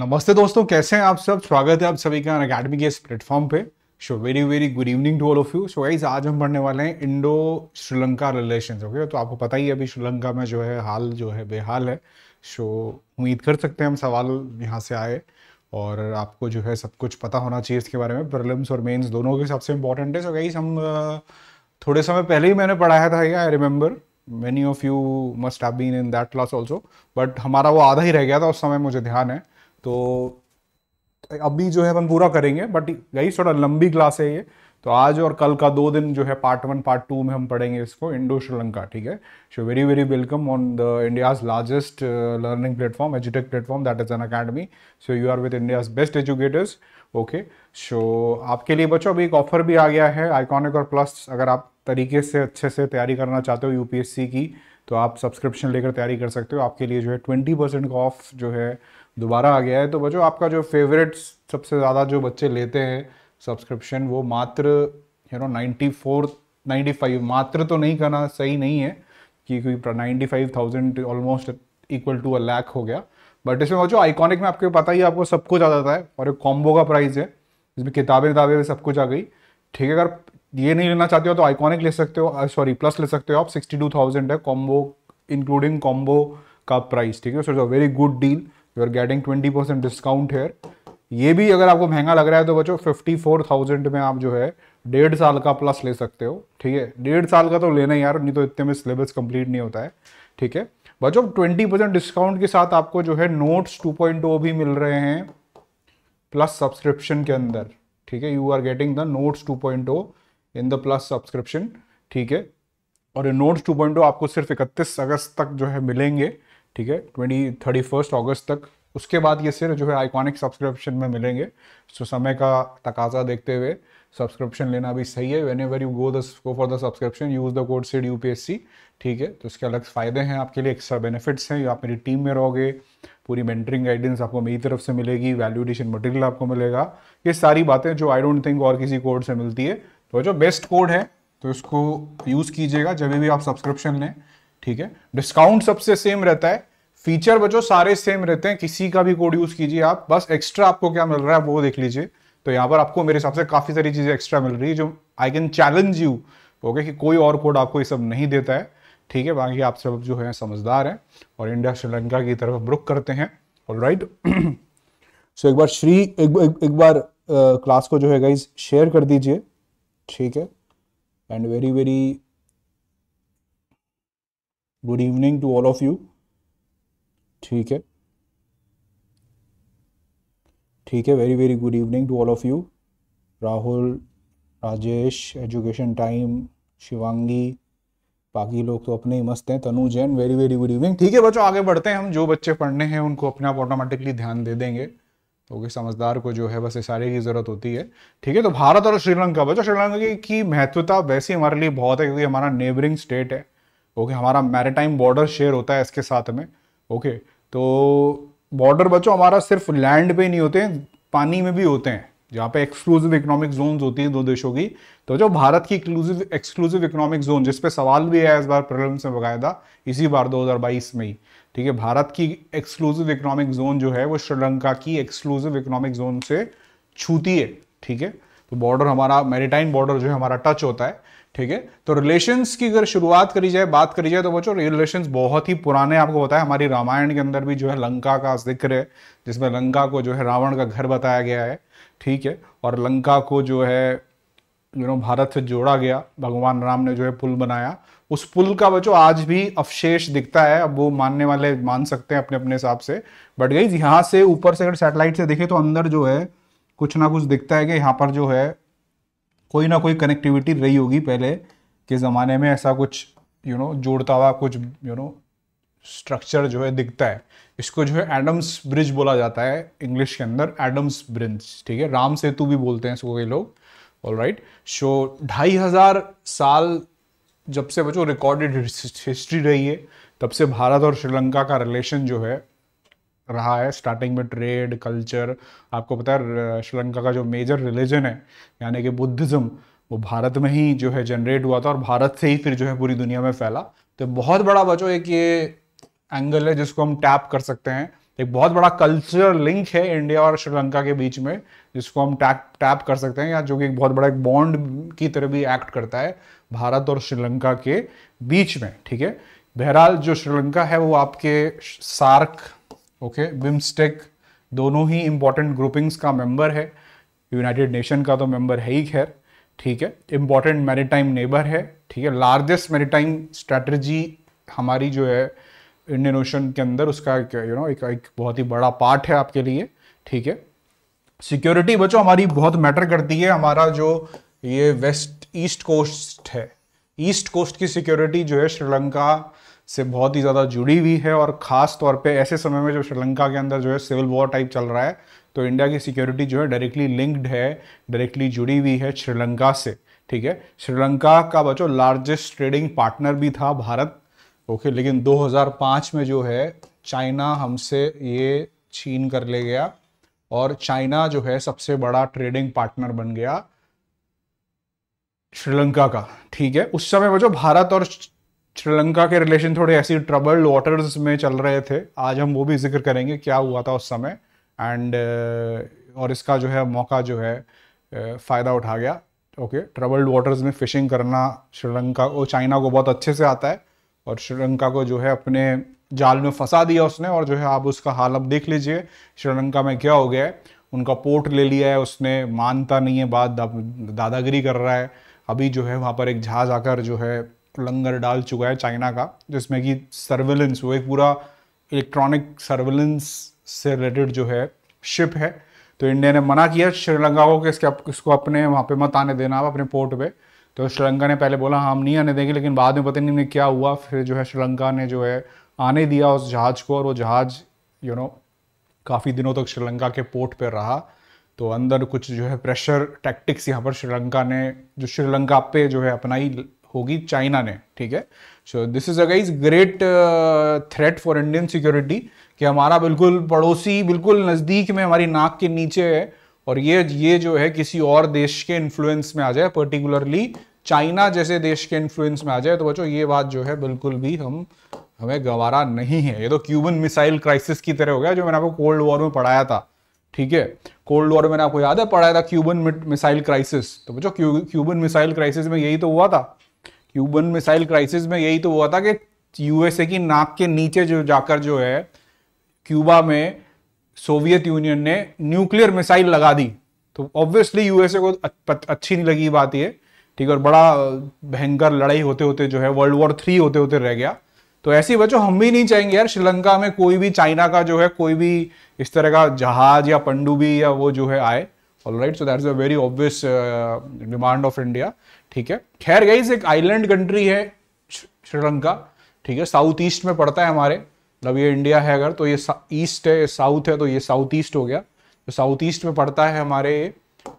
नमस्ते दोस्तों कैसे हैं आप सब स्वागत है आप सभी का अकेडमी के इस प्लेटफॉर्म पे so very very good evening to all of you so guys आज हम पढ़ने वाले हैं इंडो श्रीलंका रिलेशन ओके तो आपको पता ही है अभी श्रीलंका में जो है हाल जो है बेहाल है सो so, उम्मीद कर सकते हैं हम सवाल यहाँ से आए और आपको जो है सब कुछ पता होना चाहिए इसके बारे में प्रॉब्लम्स और मेन्स दोनों के सबसे इंपॉर्टेंट है सो गाइज हम थोड़े समय पहले ही मैंने पढ़ाया था ये I remember many of you must have been in that class also but हमारा वो आधा ही रह गया था उस समय मुझे ध्यान है तो अभी जो है अपन पूरा करेंगे बट यही थोड़ा लंबी क्लास है ये तो आज और कल का दो दिन जो है पार्ट वन पार्ट टू में हम पढ़ेंगे इसको इंडो श्रीलंका ठीक है so very very welcome on the India's largest learning platform एजुटेक platform that is Unacademy so you are with India's best educators okay so आपके लिए बच्चों अभी एक ऑफर भी आ गया है आइकॉनिक और प्लस अगर आप तरीके से अच्छे से तैयारी करना चाहते हो यूपीएससी की तो आप सब्सक्रिप्शन लेकर तैयारी कर सकते हो आपके लिए जो है ट्वेंटी परसेंट का ऑफ जो है दोबारा आ गया है तो बच्चों आपका जो फेवरेट सबसे ज़्यादा जो बच्चे लेते हैं सब्सक्रिप्शन वो मात्र you know ninety four ninety five मात्र तो नहीं करना सही नहीं है कि क्योंकि ninety five thousand almost equal to a lakh हो गया बट इसमें बच्चों आइकॉनिक में आपको पता ही आपको सब कुछ आ जाता है और एक कॉम्बो का प्राइस है जिसमें किताबें किताबें सब कुछ आ गई ठीक है अगर ये नहीं लेना चाहते हो तो आइकॉनिक ले सकते हो सॉरी प्लस ले सकते हो आप सिक्सटी टू थाउजेंड है कॉम्बो इंक्लूडिंग कॉम्बो का प्राइस ठीक है so it's a very good deal you are getting twenty percent discount here ये भी अगर आपको महंगा लग रहा है तो बच्चों फिफ्टी फोर थाउजेंड में आप जो है डेढ़ साल का प्लस ले सकते हो ठीक है डेढ़ साल का तो लेना यार नहीं तो इतने में सिलेबस कंप्लीट नहीं होता है ठीक है बच्चों ट्वेंटी परसेंट डिस्काउंट के साथ आपको जो है नोट्स टू पॉइंट ओ भी मिल रहे हैं प्लस सब्सक्रिप्शन के अंदर ठीक है you are getting the notes two point O in the plus subscription ठीक है और ये नोट्स टू पॉइंट ओ आपको सिर्फ इकतीस अगस्त तक जो है मिलेंगे ठीक है ट्वेंटी थर्टी फर्स्ट अगस्त तक उसके बाद ये सिर्फ जो है आइकॉनिक सब्सक्रिप्शन में मिलेंगे सो so, समय का तकाजा देखते हुए सब्सक्रिप्शन लेना भी सही है when ever you go to go for the subscription use the code seed you ठीक है तो उसके अलग फ़ायदे हैं आपके लिए एक्स्ट्रा बेनिफिट्स हैं आप मेरी टीम में रहोगे पूरी मेंटरिंग गाइडेंस आपको मेरी तरफ से मिलेगी वैल्यूडेशन मटेरियल आपको मिलेगा ये सारी बातें जो आई डोंट थिंक और किसी कोड से मिलती है तो जो बेस्ट कोड है तो इसको यूज़ कीजिएगा जब भी आप सब्सक्रिप्शन लें ठीक है डिस्काउंट सबसे सेम रहता है फीचर बचो सारे सेम रहते हैं किसी का भी कोड यूज कीजिए आप बस एक्स्ट्रा आपको क्या मिल रहा है वो देख लीजिए तो यहाँ पर आपको मेरे हिसाब से काफी सारी चीजें एक्स्ट्रा मिल रही है जो I can challenge you okay कि कोई और कोड आपको ये सब नहीं देता है ठीक है बाकी आप सब जो है समझदार हैं और इंडिया श्रीलंका की तरफ रुक करते हैं ऑल राइट सो एक बार श्री एक, एक, एक बार क्लास को जो है गाइज शेयर कर दीजिए ठीक है and very very good evening to all of you ठीक है ठीक है very very good evening to all of you Rahul Rajesh education time Shivangi बाकी लोग तो अपने ही मस्त हैं Tanu Jain very very good evening ठीक है बच्चों आगे बढ़ते हैं हम जो बच्चे पढ़ने हैं उनको अपने आप ऑटोमेटिकली ध्यान दे देंगे ओके समझदार को जो है बस इशारे की जरूरत होती है ठीक है तो भारत और श्रीलंका बच्चों श्रीलंका की, की महत्वता वैसे हमारे लिए बहुत है क्योंकि हमारा नेबरिंग स्टेट है ओके हमारा मैरिटाइम बॉर्डर शेयर होता है इसके साथ में ओके तो बॉर्डर बच्चों हमारा सिर्फ लैंड पे नहीं होते पानी में भी होते हैं जहाँ पे एक्सक्लूसिव इकोनॉमिक जोन होती है दो देशों की तो जो भारत की एक्सक्लूसिव एक्सक्लूसिव इकोनॉमिक जोन जिसपे सवाल भी आया इस बार प्रॉब्लम से बकायदा इसी बार 2022 में ही ठीक है भारत की एक्सक्लूसिव इकोनॉमिक जोन जो है वो श्रीलंका की एक्सक्लूसिव इकोनॉमिक जोन से छूती है ठीक है तो बॉर्डर हमारा मेरीटाइन बॉर्डर जो है हमारा टच होता है ठीक है तो रिलेशंस की अगर शुरुआत करी जाए बात करी जाए तो बच्चों रिलेशंस बहुत ही पुराने आपको बताया हमारी रामायण के अंदर भी जो है लंका का जिक्र है जिसमें लंका को जो है रावण का घर बताया गया है ठीक है और लंका को जो है यू नो भारत से जोड़ा गया भगवान राम ने जो है पुल बनाया उस पुल का बच्चों आज भी अवशेष दिखता है अब वो मानने वाले मान सकते हैं अपने अपने हिसाब से बट गई यहाँ से ऊपर से अगर सैटेलाइट से देखें तो अंदर जो है कुछ ना कुछ दिखता है कि यहाँ पर जो है कोई ना कोई कनेक्टिविटी रही होगी पहले के ज़माने में ऐसा कुछ यू you नो know, जोड़ता हुआ कुछ यू नो स्ट्रक्चर जो है दिखता है इसको जो है एडम्स ब्रिज बोला जाता है इंग्लिश के अंदर एडम्स ब्रिज ठीक है राम सेतु भी बोलते हैं इसको कई लोग ऑल राइट सो ढाई हज़ार साल जब से बचो रिकॉर्डेड हिस्ट्री रही है तब से भारत और श्रीलंका का रिलेशन जो है रहा है स्टार्टिंग में ट्रेड कल्चर आपको पता है श्रीलंका का जो मेजर रिलीजन है यानी कि बुद्धिज़्म वो भारत में ही जो है जनरेट हुआ था और भारत से ही फिर जो है पूरी दुनिया में फैला तो बहुत बड़ा बचो एक ये एंगल है जिसको हम टैप कर सकते हैं एक बहुत बड़ा कल्चरल लिंक है इंडिया और श्रीलंका के बीच में जिसको हम टैप टैप कर सकते हैं या जो कि एक बहुत बड़ा एक बॉन्ड की तरह भी एक्ट करता है भारत और श्रीलंका के बीच में ठीक है बहरहाल जो श्रीलंका है वो आपके सार्क ओके बिम्स्टेक दोनों ही इम्पॉर्टेंट ग्रुपिंग्स का मेंबर है यूनाइटेड नेशन का तो मेंबर है ही खैर ठीक है इम्पॉर्टेंट मैरीटाइम नेबर है ठीक है लार्जेस्ट मैरीटाइम स्ट्रैटेजी हमारी जो है इंडियन ओशन के अंदर उसका एक यू you नो know, एक, एक बहुत ही बड़ा पार्ट है आपके लिए ठीक है सिक्योरिटी बच्चों हमारी बहुत मैटर करती है हमारा जो ये वेस्ट ईस्ट कोस्ट है ईस्ट कोस्ट की सिक्योरिटी जो है श्रीलंका से बहुत ही ज़्यादा जुड़ी हुई है और ख़ास तौर पे ऐसे समय में जब श्रीलंका के अंदर जो है सिविल वॉर टाइप चल रहा है तो इंडिया की सिक्योरिटी जो है डायरेक्टली लिंक्ड है डायरेक्टली जुड़ी हुई है श्रीलंका से ठीक है श्रीलंका का बचो लार्जेस्ट ट्रेडिंग पार्टनर भी था भारत ओके लेकिन 2005 में जो है चाइना हमसे ये छीन कर ले गया और चाइना जो है सबसे बड़ा ट्रेडिंग पार्टनर बन गया श्रीलंका का ठीक है उस समय जो भारत और श्रीलंका के रिलेशन थोड़े ऐसी ट्रबल्ड वाटर्स में चल रहे थे आज हम वो भी जिक्र करेंगे क्या हुआ था उस समय एंड uh, और इसका जो है मौका जो है uh, फ़ायदा उठा गया ओके ट्रबल्ड वाटर्स में फ़िशिंग करना श्रीलंका को चाइना को बहुत अच्छे से आता है और श्रीलंका को जो है अपने जाल में फंसा दिया उसने और जो है आप उसका हाल अब देख लीजिए श्रीलंका में क्या हो गया है उनका पोर्ट ले लिया है उसने मानता नहीं है बात दादागिरी कर रहा है अभी जो है वहाँ पर एक जहाज़ आकर जो है लंगर डाल चुका है चाइना का जिसमें कि सर्वेलेंस वो एक पूरा इलेक्ट्रॉनिक सर्वेलेंस से रिलेटेड जो है शिप है तो इंडिया ने मना किया श्रीलंका को कि इसके इसको अपने वहाँ पे मत आने देना आप अपने पोर्ट पे तो श्रीलंका ने पहले बोला हाँ, हम नहीं आने देंगे लेकिन बाद में पता नहीं क्या हुआ फिर जो है श्रीलंका ने जो है आने दिया उस जहाज़ को और वो जहाज़ यू नो काफ़ी दिनों तक श्रीलंका के पोर्ट पर रहा तो अंदर कुछ जो है प्रेशर टैक्टिक्स यहाँ पर श्रीलंका ने जो श्रीलंका पे जो है अपनाई होगी चाइना ने ठीक है so this is a huge great threat for Indian security कि हमारा बिल्कुल पड़ोसी बिल्कुल नज़दीक में हमारी नाक के नीचे है और ये ये जो है किसी और देश के इन्फ्लुएंस में आ जाए पर्टिकुलरली चाइना जैसे देश के इन्फ्लुएंस में आ जाए तो बच्चों ये बात जो है बिल्कुल भी हम हमें गवारा नहीं है ये तो क्यूबन मिसाइल क्राइसिस की तरह हो गया जो मैंने आपको कोल्ड वॉर में पढ़ाया था ठीक है कोल्ड वॉर में मैंने आपको याद है पढ़ाया था क्यूबन मिसाइल क्राइसिस तो बच्चों क्यूबन मिसाइल क्राइसिस में यही तो हुआ था क्यूबन मिसाइल क्राइसिस में यही तो हुआ था कि यूएसए की नाक के नीचे जो जाकर जो है क्यूबा में सोवियत यूनियन ने न्यूक्लियर मिसाइल लगा दी तो ऑब्वियसली यूएसए को अच्छी नहीं लगी बात ये ठीक है और बड़ा भयंकर लड़ाई होते होते जो है वर्ल्ड वॉर थ्री होते होते रह गया तो ऐसी वजह हम भी नहीं चाहेंगे यार श्रीलंका में कोई भी चाइना का जो है कोई भी इस तरह का जहाज या पंडुबी या वो जो है आए all right so that is a very obvious demand of India ठीक है खैर गाइज एक आइलैंड कंट्री है श्रीलंका ठीक है साउथ ईस्ट में पड़ता है हमारे मतलब ये इंडिया है अगर तो ये ईस्ट है साउथ है तो ये साउथ ईस्ट हो गया तो साउथ ईस्ट में पड़ता है हमारे ये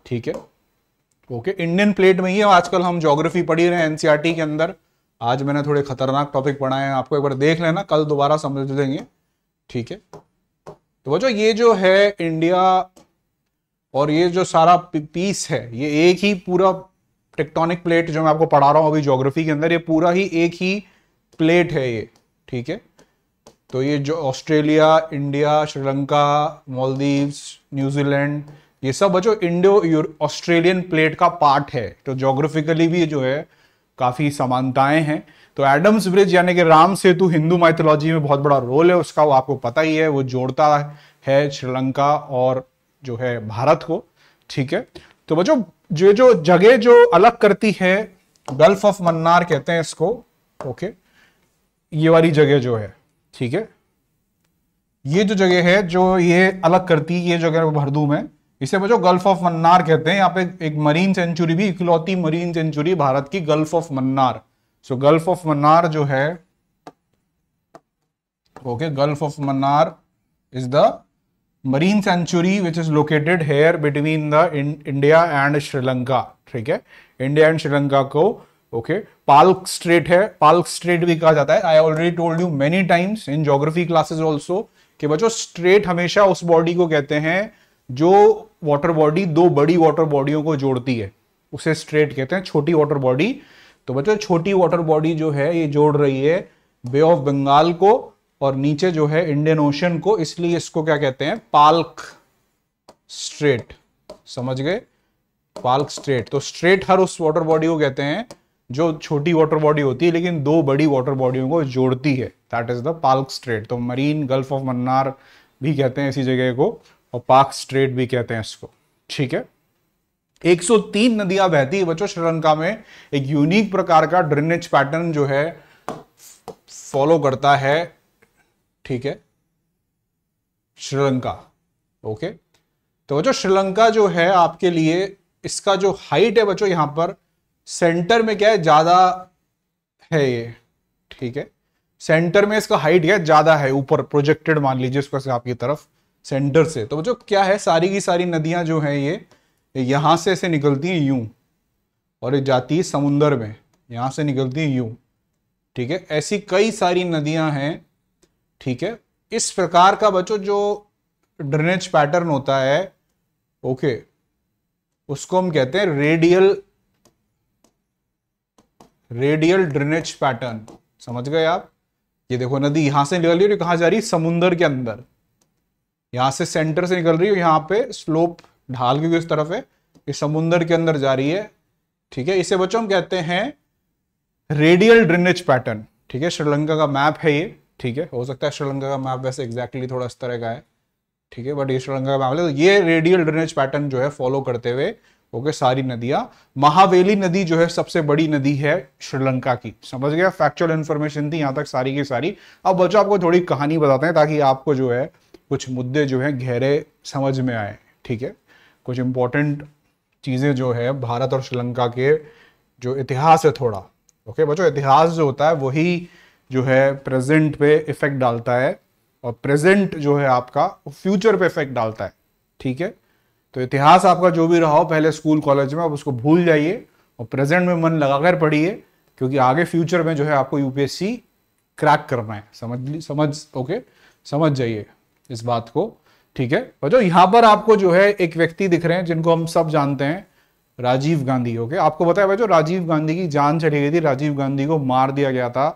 ठीक है ओके इंडियन प्लेट में ही है आजकल हम जोग्राफी पढ़ी रहे हैं एनसीईआरटी e के अंदर आज मैंने थोड़े खतरनाक टॉपिक पढ़ाए हैं आपको एक बार देख लेना कल दोबारा समझ लेंगे ठीक है तो बच्चों ये जो है इंडिया और ये जो सारा पीस है ये एक ही पूरा टेक्टोनिक प्लेट जो मैं आपको पढ़ा रहा हूँ अभी ज्योग्राफी के अंदर ये पूरा ही एक ही प्लेट है ये ठीक है तो ये जो Australia India Sri Lanka Maldives New Zealand ये सब जो इंडो ऑस्ट्रेलियन प्लेट का पार्ट है तो ज्योग्राफिकली भी जो है काफ़ी समानताएं हैं तो एडम्स ब्रिज यानी कि राम सेतु हिंदू माइथोलॉजी में बहुत बड़ा रोल है उसका वो आपको पता ही है वो जोड़ता है श्रीलंका और जो है भारत को ठीक है तो बच्चों जो जो जगह जो अलग करती है गल्फ ऑफ मन्नार कहते हैं इसको ओके ये वाली जगह जो है ठीक है ये जो जगह है जो ये अलग करती है ये जगह भरदू में इसे बच्चों गल्फ ऑफ मन्नार कहते हैं यहाँ पे एक मरीन सेंचुरी भी इकलौती मरीन सेंचुरी भारत की gulf of Mannar so gulf of Mannar जो है okay gulf of Mannar is the marine sanctuary which is located here between the India and Sri Lanka ठीक है इंडिया एंड श्रीलंका को ओके पाल्क स्ट्रेट है पाल्क स्ट्रेट भी कहा जाता है I already told you many times in geography classes also कि बच्चों स्ट्रेट हमेशा उस बॉडी को कहते हैं जो वाटर बॉडी दो बड़ी वाटर बॉडियों को जोड़ती है उसे स्ट्रेट कहते हैं छोटी वाटर बॉडी तो बच्चों छोटी वाटर बॉडी जो है ये जोड़ रही है बे ऑफ बंगाल को और नीचे जो है इंडियन ओशन को इसलिए इसको क्या कहते हैं पाल्क स्ट्रेट समझ गए पाल्क स्ट्रेट तो स्ट्रेट हर उस वाटर बॉडी को कहते हैं जो छोटी वाटर बॉडी होती है लेकिन दो बड़ी वाटर बॉडियों को जोड़ती है that is the Palk strait तो मरीन गल्फ ऑफ मन्नार भी कहते हैं इसी जगह को और पाक स्ट्रेट भी कहते हैं इसको ठीक है 103 नदियां बहती है बच्चों श्रीलंका में एक यूनिक प्रकार का ड्रेनेज पैटर्न जो है फॉलो करता है ठीक है श्रीलंका ओके तो बच्चों श्रीलंका जो है आपके लिए इसका जो हाइट है बच्चों यहां पर सेंटर में क्या है ज़्यादा है ये ठीक है सेंटर में इसका हाइट क्या ज़्यादा है ऊपर प्रोजेक्टेड मान लीजिए इसको से आपकी तरफ सेंटर से तो बच्चों क्या है सारी की सारी नदियाँ जो है ये यहां से ऐसे निकलती हैं यूं और ये जाती है समुन्दर में यहां से निकलती है यूं ठीक है ऐसी कई सारी नदियां हैं ठीक है इस प्रकार का बच्चों जो ड्रेनेज पैटर्न होता है ओके उसको हम कहते हैं रेडियल रेडियल ड्रेनेज पैटर्न समझ गए आप ये देखो नदी यहां से निकल रही है कहां जा रही है समुंदर के अंदर यहां से सेंटर से निकल रही है यहां पे स्लोप ढाल क्योंकि इस तरफ है ये समुंदर के अंदर जा रही है ठीक है इसे बच्चों हम कहते हैं रेडियल ड्रेनेज पैटर्न ठीक है श्रीलंका का मैप है ये ठीक है हो सकता है श्रीलंका का मैप वैसे एग्जैक्टली थोड़ा इस तरह का है ठीक है बट ये श्रीलंका का मामले मतलब तो ये रेडियल ड्रेनेज पैटर्न जो है फॉलो करते हुए ओके सारी नदियां महावेली नदी जो है सबसे बड़ी नदी है श्रीलंका की समझ गया फैक्चुअल इन्फॉर्मेशन थी यहाँ तक सारी की सारी अब बच्चों आपको थोड़ी कहानी बताते हैं ताकि आपको जो है कुछ मुद्दे जो है गहरे समझ में आए ठीक है कुछ इंपॉर्टेंट चीज़ें जो है भारत और श्रीलंका के जो इतिहास है थोड़ा ओके बच्चों इतिहास जो होता है वही जो है प्रेजेंट पे इफेक्ट डालता है और प्रेजेंट जो है आपका फ्यूचर पे इफेक्ट डालता है ठीक है तो इतिहास आपका जो भी रहा हो पहले स्कूल कॉलेज में आप उसको भूल जाइए और प्रेजेंट में मन लगाकर पढ़िए क्योंकि आगे फ्यूचर में जो है आपको यूपीएससी क्रैक करना है समझ समझ ओके समझ जाइए इस बात को ठीक है जो यहाँ पर आपको जो है एक व्यक्ति दिख रहे हैं जिनको हम सब जानते हैं राजीव गांधी ओके आपको बताया भाई जो राजीव गांधी की जान चढ़ी गई थी राजीव गांधी को मार दिया गया था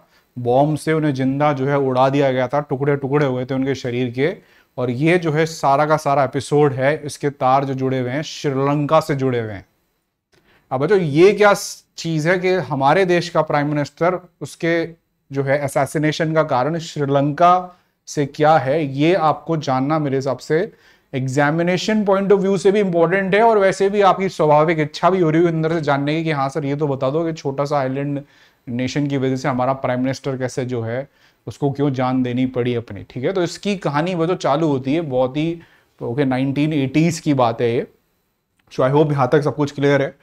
बॉम्ब से उन्हें जिंदा जो है उड़ा दिया गया था टुकड़े टुकड़े हुए थे उनके शरीर के और ये जो है सारा का सारा एपिसोड है इसके तार जो जुड़े हुए हैं श्रीलंका से जुड़े हुए हैं अब जो ये क्या चीज़ है कि हमारे देश का प्राइम मिनिस्टर उसके जो है असैसिनेशन का कारण श्रीलंका से क्या है ये आपको जानना मेरे हिसाब से एग्जामिनेशन पॉइंट ऑफ व्यू से भी इंपॉर्टेंट है और वैसे भी आपकी स्वाभाविक इच्छा भी हो रही है अंदर से जानने की कि हाँ सर ये तो बता दो कि छोटा सा आइलैंड नेशन की वजह से हमारा प्राइम मिनिस्टर कैसे जो है उसको क्यों जान देनी पड़ी अपनी ठीक है तो इसकी कहानी वो जो चालू होती है बहुत ही ओके नाइनटीन एटीज़ की बात है ये सो आई होप यहाँ तक सब कुछ क्लियर है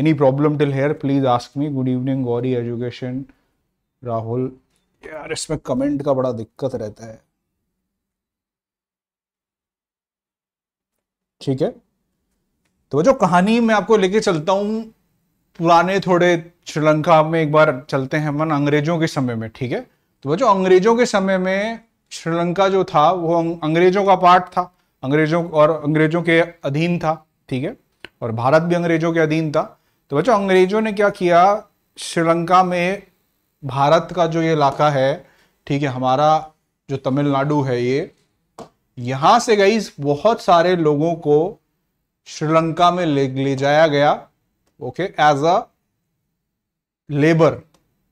any problem till here please ask me good evening Gauri education Rahul यार इसमें कमेंट का बड़ा दिक्कत रहता है ठीक है तो जो कहानी मैं आपको लेके चलता हूँ पुराने थोड़े श्रीलंका में एक बार चलते हैं मन अंग्रेजों के समय में ठीक है तो वो जो अंग्रेजों के समय में श्रीलंका जो था वो अं-, अंग्रेजों का पार्ट था अंग्रेजों और अंग्रेजों के अधीन था ठीक है और भारत भी अंग्रेजों के अधीन था तो बच्चों अंग्रेजों ने क्या किया श्रीलंका में भारत का जो ये इलाका है ठीक है हमारा जो तमिलनाडु है ये यहाँ से गई बहुत सारे लोगों को श्रीलंका में ले ले जाया गया ओके एज अ लेबर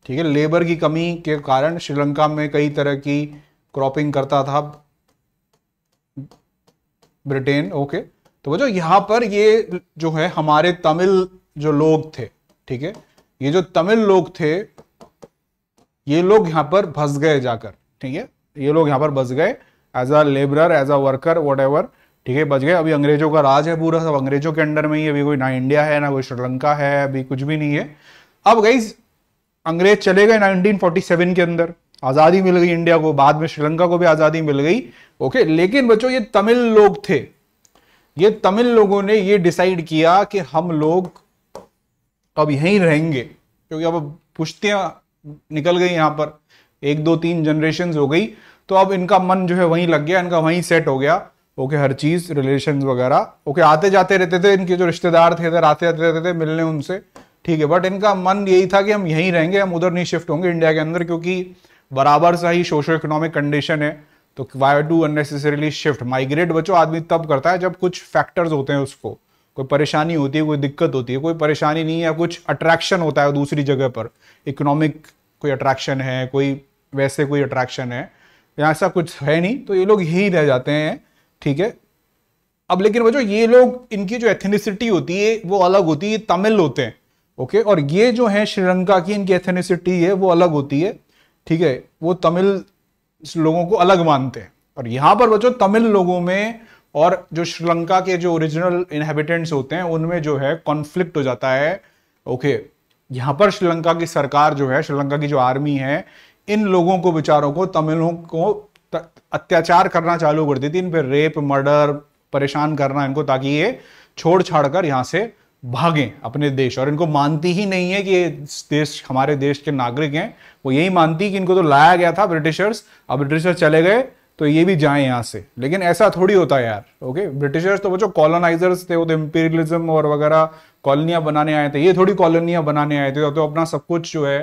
ठीक है लेबर की कमी के कारण श्रीलंका में कई तरह की क्रॉपिंग करता था ब्रिटेन ओके तो वो जो यहां पर ये जो है हमारे तमिल जो लोग थे ठीक है ये जो तमिल लोग थे ये लोग यहां पर फंस गए जाकर ठीक है ये लोग यहाँ पर बस गए as a labour as a worker whatever ठीक है बच गए अभी अंग्रेजों का राज है पूरा सब अंग्रेजों के अंडर में ही अभी कोई ना इंडिया है ना कोई श्रीलंका है अभी कुछ भी नहीं है अब गई अंग्रेज चले गए 1947 के अंदर आज़ादी मिल गई इंडिया को बाद में श्रीलंका को भी आज़ादी मिल गई ओके लेकिन बच्चों ये तमिल लोग थे ये तमिल लोगों ने ये डिसाइड किया कि हम लोग तो अब यहीं रहेंगे क्योंकि अब पुश्तियां निकल गई यहां पर एक दो तीन जनरेशन हो गई तो अब इनका मन जो है वहीं लग गया इनका वहीं सेट हो गया ओके हर चीज़ रिलेशन वगैरह ओके आते जाते रहते थे इनके जो रिश्तेदार थे इधर आते जाते रहते थे मिलने उनसे ठीक है बट इनका मन यही था कि हम यहीं रहेंगे हम उधर नहीं शिफ्ट होंगे इंडिया के अंदर क्योंकि बराबर सा ही सोशो इकोनॉमिक कंडीशन है तो why do unnecessarily shift migrate बच्चों आदमी तब करता है जब कुछ फैक्टर्स होते हैं उसको कोई परेशानी होती है कोई दिक्कत होती है कोई परेशानी नहीं है कुछ अट्रैक्शन होता है दूसरी जगह पर इकोनॉमिक कोई अट्रैक्शन है कोई वैसे कोई अट्रैक्शन है या ऐसा कुछ है नहीं तो ये लोग यहीं रह जाते हैं ठीक है अब लेकिन बच्चों ये लोग इनकी जो एथेनिसिटी होती है वो अलग होती है तमिल होते हैं ओके और ये जो है श्रीलंका की इनकी एथेनिसिटी है वो अलग होती है ठीक है वो तमिल लोगों को अलग मानते हैं और यहां पर बच्चों तमिल लोगों में और जो श्रीलंका के जो ओरिजिनल इनहेबिटेंट्स होते हैं उनमें जो है कॉन्फ्लिक्ट हो जाता है ओके यहाँ पर श्रीलंका की सरकार जो है श्रीलंका की जो आर्मी है इन लोगों को बेचारों को तमिलों को अत्याचार करना चालू कर दी थी इन पर रेप मर्डर परेशान करना इनको ताकि ये छोड़ छाड़ कर यहां से भागें अपने देश और इनको मानती ही नहीं है कि ये देश हमारे देश के नागरिक हैं वो यही मानती कि इनको तो लाया गया था ब्रिटिशर्स अब ब्रिटिशर्स चले गए तो ये भी जाए यहां से लेकिन ऐसा थोड़ी होता है यार ओके ब्रिटिशर्स तो वो जो कॉलोनाइजर्स थे वो तो इम्पीरियलिज्म और वगैरह कॉलोनियां बनाने आए थे ये थोड़ी कॉलोनियां बनाने आए थे तो अपना सब कुछ जो है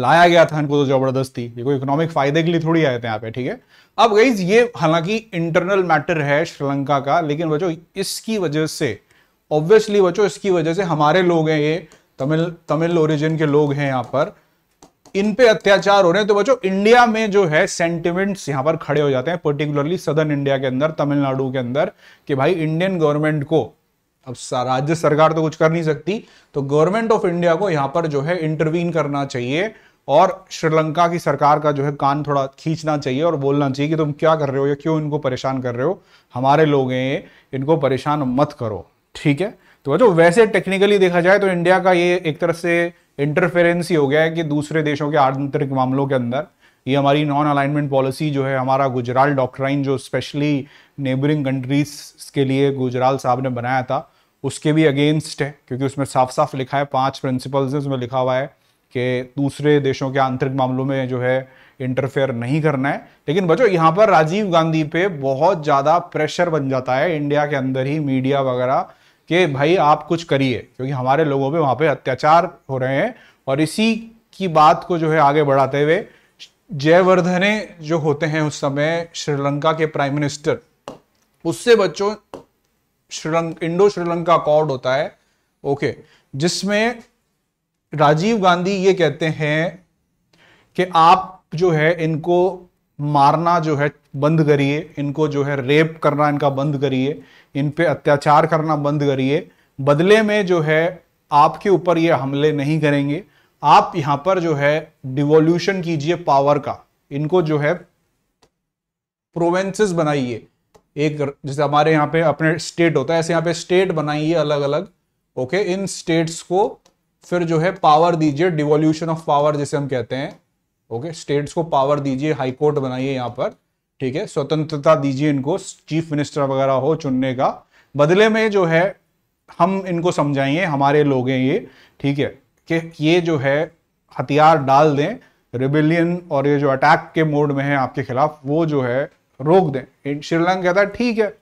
लाया गया था इनको तो जबरदस्ती ये कोई इकोनॉमिक फायदे के लिए थोड़ी आए थे यहाँ पे ठीक है अब गई ये हालांकि इंटरनल मैटर है श्रीलंका का लेकिन बच्चों इसकी वजह से ऑब्वियसली बच्चों इसकी वजह से हमारे लोग हैं ये तमिल तमिल ओरिजिन के लोग हैं यहाँ पर इन पे अत्याचार हो रहे हैं तो बच्चों इंडिया में जो है सेंटिमेंट्स यहाँ पर खड़े हो जाते हैं पर्टिकुलरली सदर्न इंडिया के अंदर तमिलनाडु के अंदर कि भाई इंडियन गवर्नमेंट को अब राज्य सरकार तो कुछ कर नहीं सकती तो गवर्नमेंट ऑफ इंडिया को यहाँ पर जो है इंटरवीन करना चाहिए और श्रीलंका की सरकार का जो है कान थोड़ा खींचना चाहिए और बोलना चाहिए कि तुम क्या कर रहे हो या क्यों इनको परेशान कर रहे हो हमारे लोग हैं इनको परेशान मत करो ठीक है तो जो वैसे टेक्निकली देखा जाए तो इंडिया का ये एक तरह से इंटरफेरेंस ही हो गया है कि दूसरे देशों के आंतरिक मामलों के अंदर ये हमारी नॉन अलाइनमेंट पॉलिसी जो है हमारा गुजराल डॉक्ट्राइन जो स्पेशली नेबरिंग कंट्रीज के लिए गुजराल साहब ने बनाया था उसके भी अगेंस्ट है क्योंकि उसमें साफ साफ लिखा है पांच प्रिंसिपल्स हैं उसमें लिखा हुआ है कि दूसरे देशों के आंतरिक मामलों में जो है इंटरफेयर नहीं करना है लेकिन बच्चों यहाँ पर राजीव गांधी पे बहुत ज़्यादा प्रेशर बन जाता है इंडिया के अंदर ही मीडिया वगैरह कि भाई आप कुछ करिए क्योंकि हमारे लोगों पे वहाँ पे अत्याचार हो रहे हैं और इसी की बात को जो है आगे बढ़ाते हुए जयवर्धने जो होते हैं उस समय श्रीलंका के प्राइम मिनिस्टर उससे बच्चों श्रीलंक इंडो श्रीलंका अकॉर्ड होता है ओके जिसमें राजीव गांधी ये कहते हैं कि आप जो है इनको मारना जो है बंद करिए इनको जो है रेप करना इनका बंद करिए इन पे अत्याचार करना बंद करिए बदले में जो है आपके ऊपर ये हमले नहीं करेंगे आप यहां पर जो है डिवोल्यूशन कीजिए पावर का इनको जो है प्रोवेंसेस बनाइए एक जैसे हमारे यहाँ पे अपने स्टेट होता है ऐसे यहाँ पे स्टेट बनाइए अलग अलग ओके इन स्टेट्स को फिर जो है पावर दीजिए डिवोल्यूशन ऑफ पावर जिसे हम कहते हैं ओके स्टेट्स को पावर दीजिए हाई कोर्ट बनाइए यहाँ पर ठीक है स्वतंत्रता दीजिए इनको चीफ मिनिस्टर वगैरह हो चुनने का बदले में जो है हम इनको समझाइए हमारे लोग हैं ये ठीक है कि ये जो है हथियार डाल दें रिबिलियन और ये जो अटैक के मोड में है आपके खिलाफ वो जो है रोक दें श्रीलंका कहता है ठीक है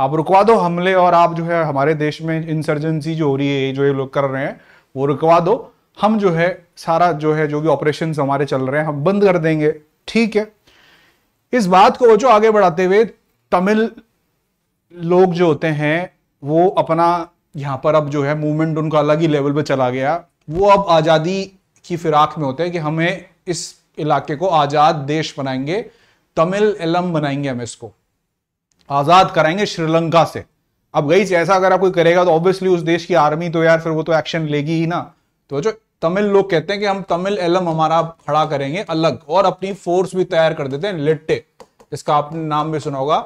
आप रुकवा दो हमले और आप जो है हमारे देश में इंसर्जेंसी जो हो रही है जो ये लोग कर रहे हैं वो रुकवा दो हम जो है सारा जो है जो भी ऑपरेशन हमारे चल रहे हैं हम बंद कर देंगे ठीक है इस बात को जो आगे बढ़ाते हुए तमिल लोग जो होते हैं वो अपना यहाँ पर अब जो है मूवमेंट उनका अलग ही लेवल पे चला गया वो अब आज़ादी की फिराक में होते हैं कि हमें इस इलाके को आज़ाद देश बनाएंगे तमिल एलम बनाएंगे हम इसको आजाद कराएंगे श्रीलंका से अब गई ऐसा अगर आप कोई करेगा तो ऑब्वियसली उस देश की आर्मी तो यार फिर वो तो एक्शन लेगी ही ना तो जो तमिल लोग कहते हैं कि हम तमिल एलम हमारा खड़ा करेंगे अलग और अपनी फोर्स भी तैयार कर देते हैं लिट्टे इसका आपने नाम भी सुना होगा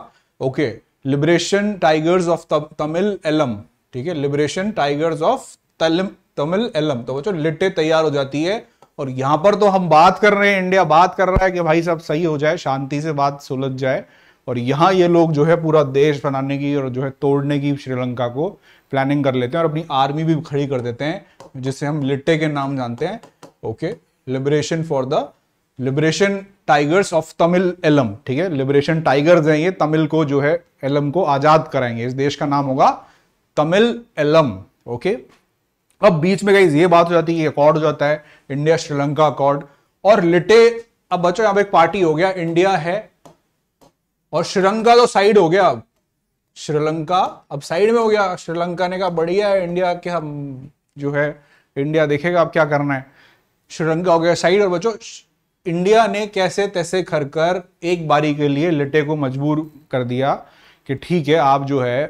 okay liberation tigers of Tamil Eelam ठीक है liberation tigers of Tamil Eelam तो बच्चों लिट्टे तैयार हो जाती है और यहां पर तो हम बात कर रहे हैं इंडिया बात कर रहा है कि भाई सब सही हो जाए शांति से बात सुलझ जाए और यहाँ ये लोग जो है पूरा देश बनाने की और जो है तोड़ने की श्रीलंका को प्लानिंग कर लेते हैं और अपनी आर्मी भी खड़ी कर देते हैं जिसे हम लिट्टे के नाम जानते हैं okay liberation for the liberation tigers of Tamil Eelam ठीक है लिबरेशन टाइगर्स हैं ये तमिल को जो है एलम को आजाद कराएंगे इस देश का नाम होगा तमिल एलम ओके अब बीच में गई ये बात हो जाती है कि अकॉर्ड हो जाता है इंडिया श्रीलंका अकॉर्ड और लिटे अब बच्चों यहां पे एक पार्टी हो गया इंडिया है और श्रीलंका तो साइड हो गया अब श्रीलंका अब साइड में हो गया श्रीलंका ने कहा बढ़िया है इंडिया के हम जो है इंडिया देखेगा अब क्या करना है श्रीलंका हो गया साइड और बच्चों इंडिया ने कैसे तैसे खर कर एक बारी के लिए लिटे को मजबूर कर दिया कि ठीक है आप जो है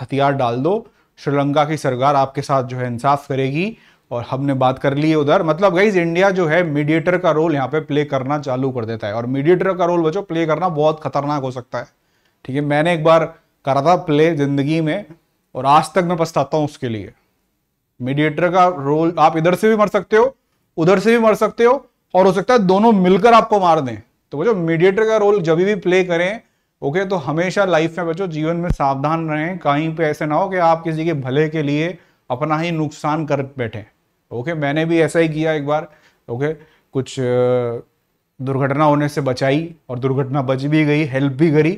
हथियार डाल दो श्रीलंका की सरकार आपके साथ जो है इंसाफ करेगी और हमने बात कर ली है उधर मतलब गाइज इंडिया जो है मीडिएटर का रोल यहाँ पे प्ले करना चालू कर देता है और मीडिएटर का रोल बच्चों प्ले करना बहुत खतरनाक हो सकता है ठीक है मैंने एक बार करा था प्ले जिंदगी में और आज तक मैं पछताता हूँ उसके लिए मीडिएटर का रोल आप इधर से भी मर सकते हो उधर से भी मर सकते हो और हो सकता है दोनों मिलकर आपको मार दें तो वो मीडिएटर का रोल जब भी प्ले करें ओके तो हमेशा लाइफ में बचो जीवन में सावधान रहें कहीं पे ऐसे ना हो कि आप किसी के भले के लिए अपना ही नुकसान कर बैठे ओके मैंने भी ऐसा ही किया एक बार ओके कुछ दुर्घटना होने से बचाई और दुर्घटना बच भी गई हेल्प भी करी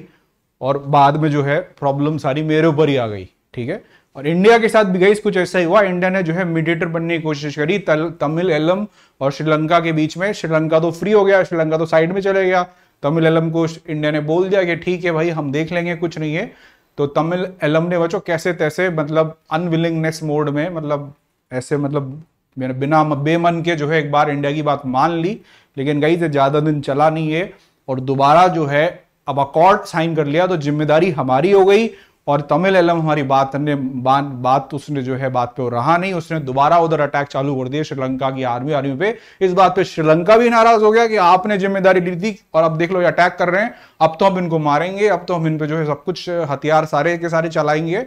और बाद में जो है प्रॉब्लम सारी मेरे ऊपर ही आ गई ठीक है और इंडिया के साथ भी गई कुछ ऐसा ही हुआ इंडिया ने जो है मीडिएटर बनने की कोशिश करी तमिल एलम और श्रीलंका के बीच में श्रीलंका तो फ्री हो गया श्रीलंका तो साइड में चले गया तमिल एलम को इंडिया ने बोल दिया कि ठीक है भाई हम देख लेंगे कुछ नहीं है तो तमिल एलम ने बचो कैसे तैसे मतलब अनविलिंगनेस मोड में मतलब ऐसे मतलब मैंने बिना बेमन के जो है एक बार इंडिया की बात मान ली लेकिन गई से ज़्यादा दिन चला नहीं है और दोबारा जो है अब अकॉर्ड साइन कर लिया तो जिम्मेदारी हमारी हो गई और तमिल एलम हमारी बात ने बात बात उसने जो है बात पे वो रहा नहीं उसने दोबारा उधर अटैक चालू कर दिया श्रीलंका की आर्मी आर्मी पे इस बात पे श्रीलंका भी नाराज हो गया कि आपने जिम्मेदारी ली थी और अब देख लो ये अटैक कर रहे हैं अब तो हम इनको मारेंगे अब तो हम इन पे जो है सब कुछ हथियार सारे के सारे चलाएंगे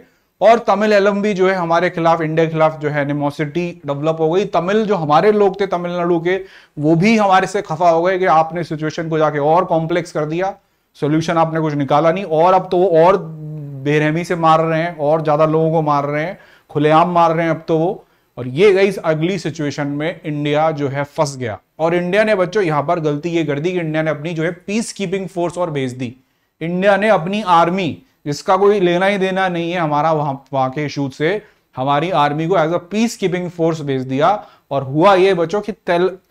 और तमिल एलम भी जो है हमारे खिलाफ इंडिया के खिलाफ जो है एनिमोसिटी डेवलप हो गई तमिल जो हमारे लोग थे तमिलनाडु के वो भी हमारे से खफा हो गए कि आपने सिचुएशन को जाके और कॉम्प्लेक्स कर दिया सोल्यूशन आपने कुछ निकाला नहीं और अब तो वो और बेरहमी से मार रहे हैं और ज़्यादा लोगों को मार रहे हैं खुलेआम मार रहे हैं अब तो वो और ये गई अगली सिचुएशन में इंडिया जो है फंस गया और इंडिया ने बच्चों यहां पर गलती ये कर दी कि इंडिया ने अपनी जो है पीस कीपिंग फोर्स और भेज दी इंडिया ने अपनी आर्मी जिसका कोई लेना ही देना नहीं है हमारा वहां वहां के शूट से हमारी आर्मी को as a peace keeping force भेज दिया और हुआ ये बच्चों कि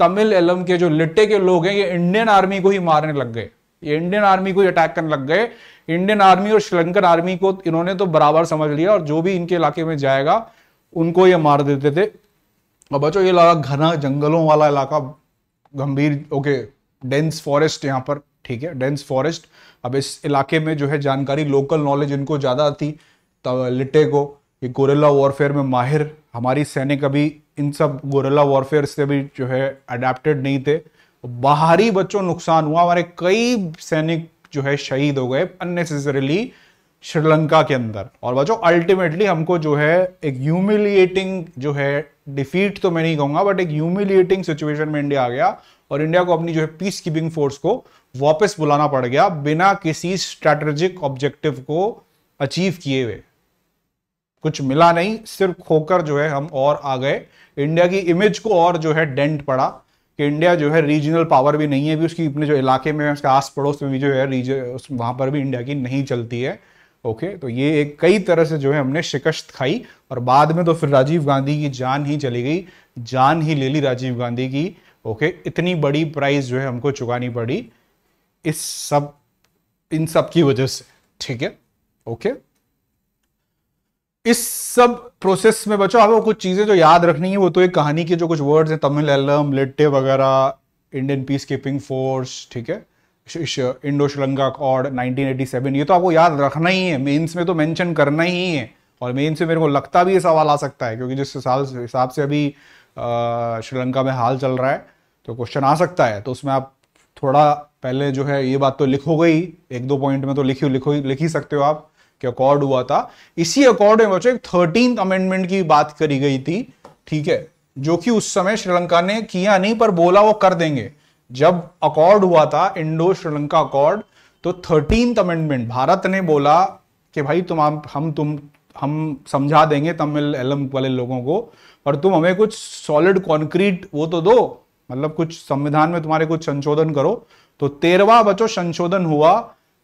तमिल एलम के जो लिट्टे के लोग हैं ये इंडियन आर्मी को ही मारने लग गए ये इंडियन आर्मी को ही अटैक करने लग गए इंडियन आर्मी और श्रीलंकन आर्मी को इन्होंने तो बराबर समझ लिया और जो भी इनके इलाके में जाएगा उनको ये मार देते थे और बच्चों ये इलाका घना जंगलों वाला इलाका गंभीर ओके डेंस फॉरेस्ट यहाँ पर ठीक है डेंस फॉरेस्ट अब इस इलाके में जो है जानकारी लोकल नॉलेज इनको ज़्यादा थी तब लिट्टे को ये गोरेला वॉरफेयर में माहिर हमारी सैनिक अभी इन सब गोरेला वॉरफेयर से भी जो है अडेप्टेड नहीं थे बाहरी बच्चों नुकसान हुआ हमारे कई सैनिक जो है शहीद हो गए अननेसेसरीली श्रीलंका के अंदर और बच्चों अल्टीमेटली हमको जो है एक ह्यूमिलिएटिंग जो है डिफीट तो मैं नहीं कहूंगा बट एक ह्यूमिलिएटिंग सिचुएशन में इंडिया आ गया और इंडिया को अपनी जो है पीस कीपिंग फोर्स को वापस बुलाना पड़ गया बिना किसी स्ट्रैटेजिक ऑब्जेक्टिव को अचीव किए हुए कुछ मिला नहीं सिर्फ खोकर जो है हम और आ गए इंडिया की इमेज को और जो है डेंट पड़ा कि इंडिया जो है रीजनल पावर भी नहीं है भी उसकी अपने जो इलाके में उसके आस पड़ोस में भी जो है रीजन वहाँ पर भी इंडिया की नहीं चलती है ओके तो ये एक कई तरह से जो है हमने शिकस्त खाई और बाद में तो फिर राजीव गांधी की जान ही चली गई जान ही ले ली राजीव गांधी की ओके इतनी बड़ी प्राइस जो है हमको चुकानी पड़ी इस सब इन सब की वजह से ठीक है ओके इस सब प्रोसेस में बचो आपको कुछ चीज़ें जो याद रखनी है वो तो एक कहानी के जो कुछ वर्ड्स हैं तमिल एलम लिट्टे वगैरह इंडियन पीस कीपिंग फोर्स ठीक है इंडो श्रीलंका कॉर्ड 1987 ये तो आपको याद रखना ही है मेंस में तो मेंशन करना ही है और मेंस में मेरे को लगता भी ये सवाल आ सकता है क्योंकि जिस साल हिसाब से अभी श्रीलंका में हाल चल रहा है तो क्वेश्चन आ सकता है तो उसमें आप थोड़ा पहले जो है ये बात तो लिखो गई एक दो पॉइंट में तो लिखी लिखो लिख ही सकते हो आप के अकॉर्ड हुआ था इसी अकॉर्ड में बच्चों एक थर्टीन अमेंडमेंट की बात करी गई थी ठीक है जो कि उस समय श्रीलंका ने किया नहीं पर बोला वो कर देंगे जब अकॉर्ड हुआ था इंडो श्रीलंका अकॉर्ड तो थर्टीन अमेंडमेंट भारत ने बोला कि भाई तुम हम तुम हम समझा देंगे तमिल एलम वाले लोगों को पर तुम हमें कुछ सॉलिड कॉन्क्रीट वो तो दो मतलब कुछ संविधान में तुम्हारे कुछ संशोधन करो तो तेरवा बच्चों संशोधन हुआ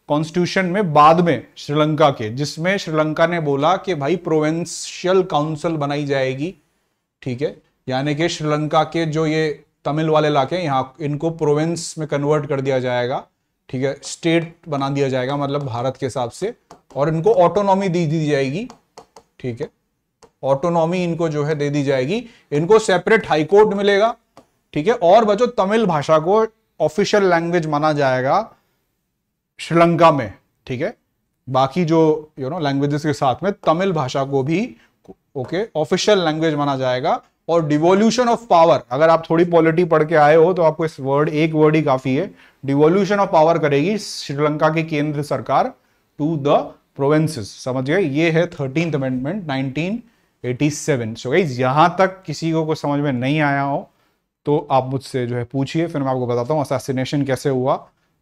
कॉन्स्टिट्यूशन में बाद में श्रीलंका के जिसमें श्रीलंका ने बोला कि भाई प्रोवेंशियल काउंसिल बनाई जाएगी ठीक है यानी कि श्रीलंका के जो ये तमिल वाले इलाके हैं यहाँ इनको प्रोविंस में कन्वर्ट कर दिया जाएगा ठीक है स्टेट बना दिया जाएगा मतलब भारत के हिसाब से और इनको ऑटोनॉमी दी दी जाएगी ठीक है ऑटोनॉमी इनको जो है दे दी जाएगी इनको सेपरेट हाईकोर्ट मिलेगा ठीक है और बच्चों तमिल भाषा को ऑफिशियल लैंग्वेज माना जाएगा श्रीलंका में ठीक है बाकी जो यू नो लैंग्वेजेस के साथ में तमिल भाषा को भी ओके ऑफिशियल लैंग्वेज माना जाएगा और डिवोल्यूशन ऑफ पावर अगर आप थोड़ी पॉलिटी पढ़ के आए हो तो आपको इस वर्ड एक वर्ड ही काफी है डिवोल्यूशन ऑफ पावर करेगी श्रीलंका की केंद्र सरकार टू द प्रोवेंसेस समझ गए ये है thirteen amendment nineteen eighty seven सो गई यहां तक किसी को कुछ समझ में नहीं आया हो तो आप मुझसे जो है पूछिए फिर मैं आपको बताता हूँ असासीनेशन कैसे हुआ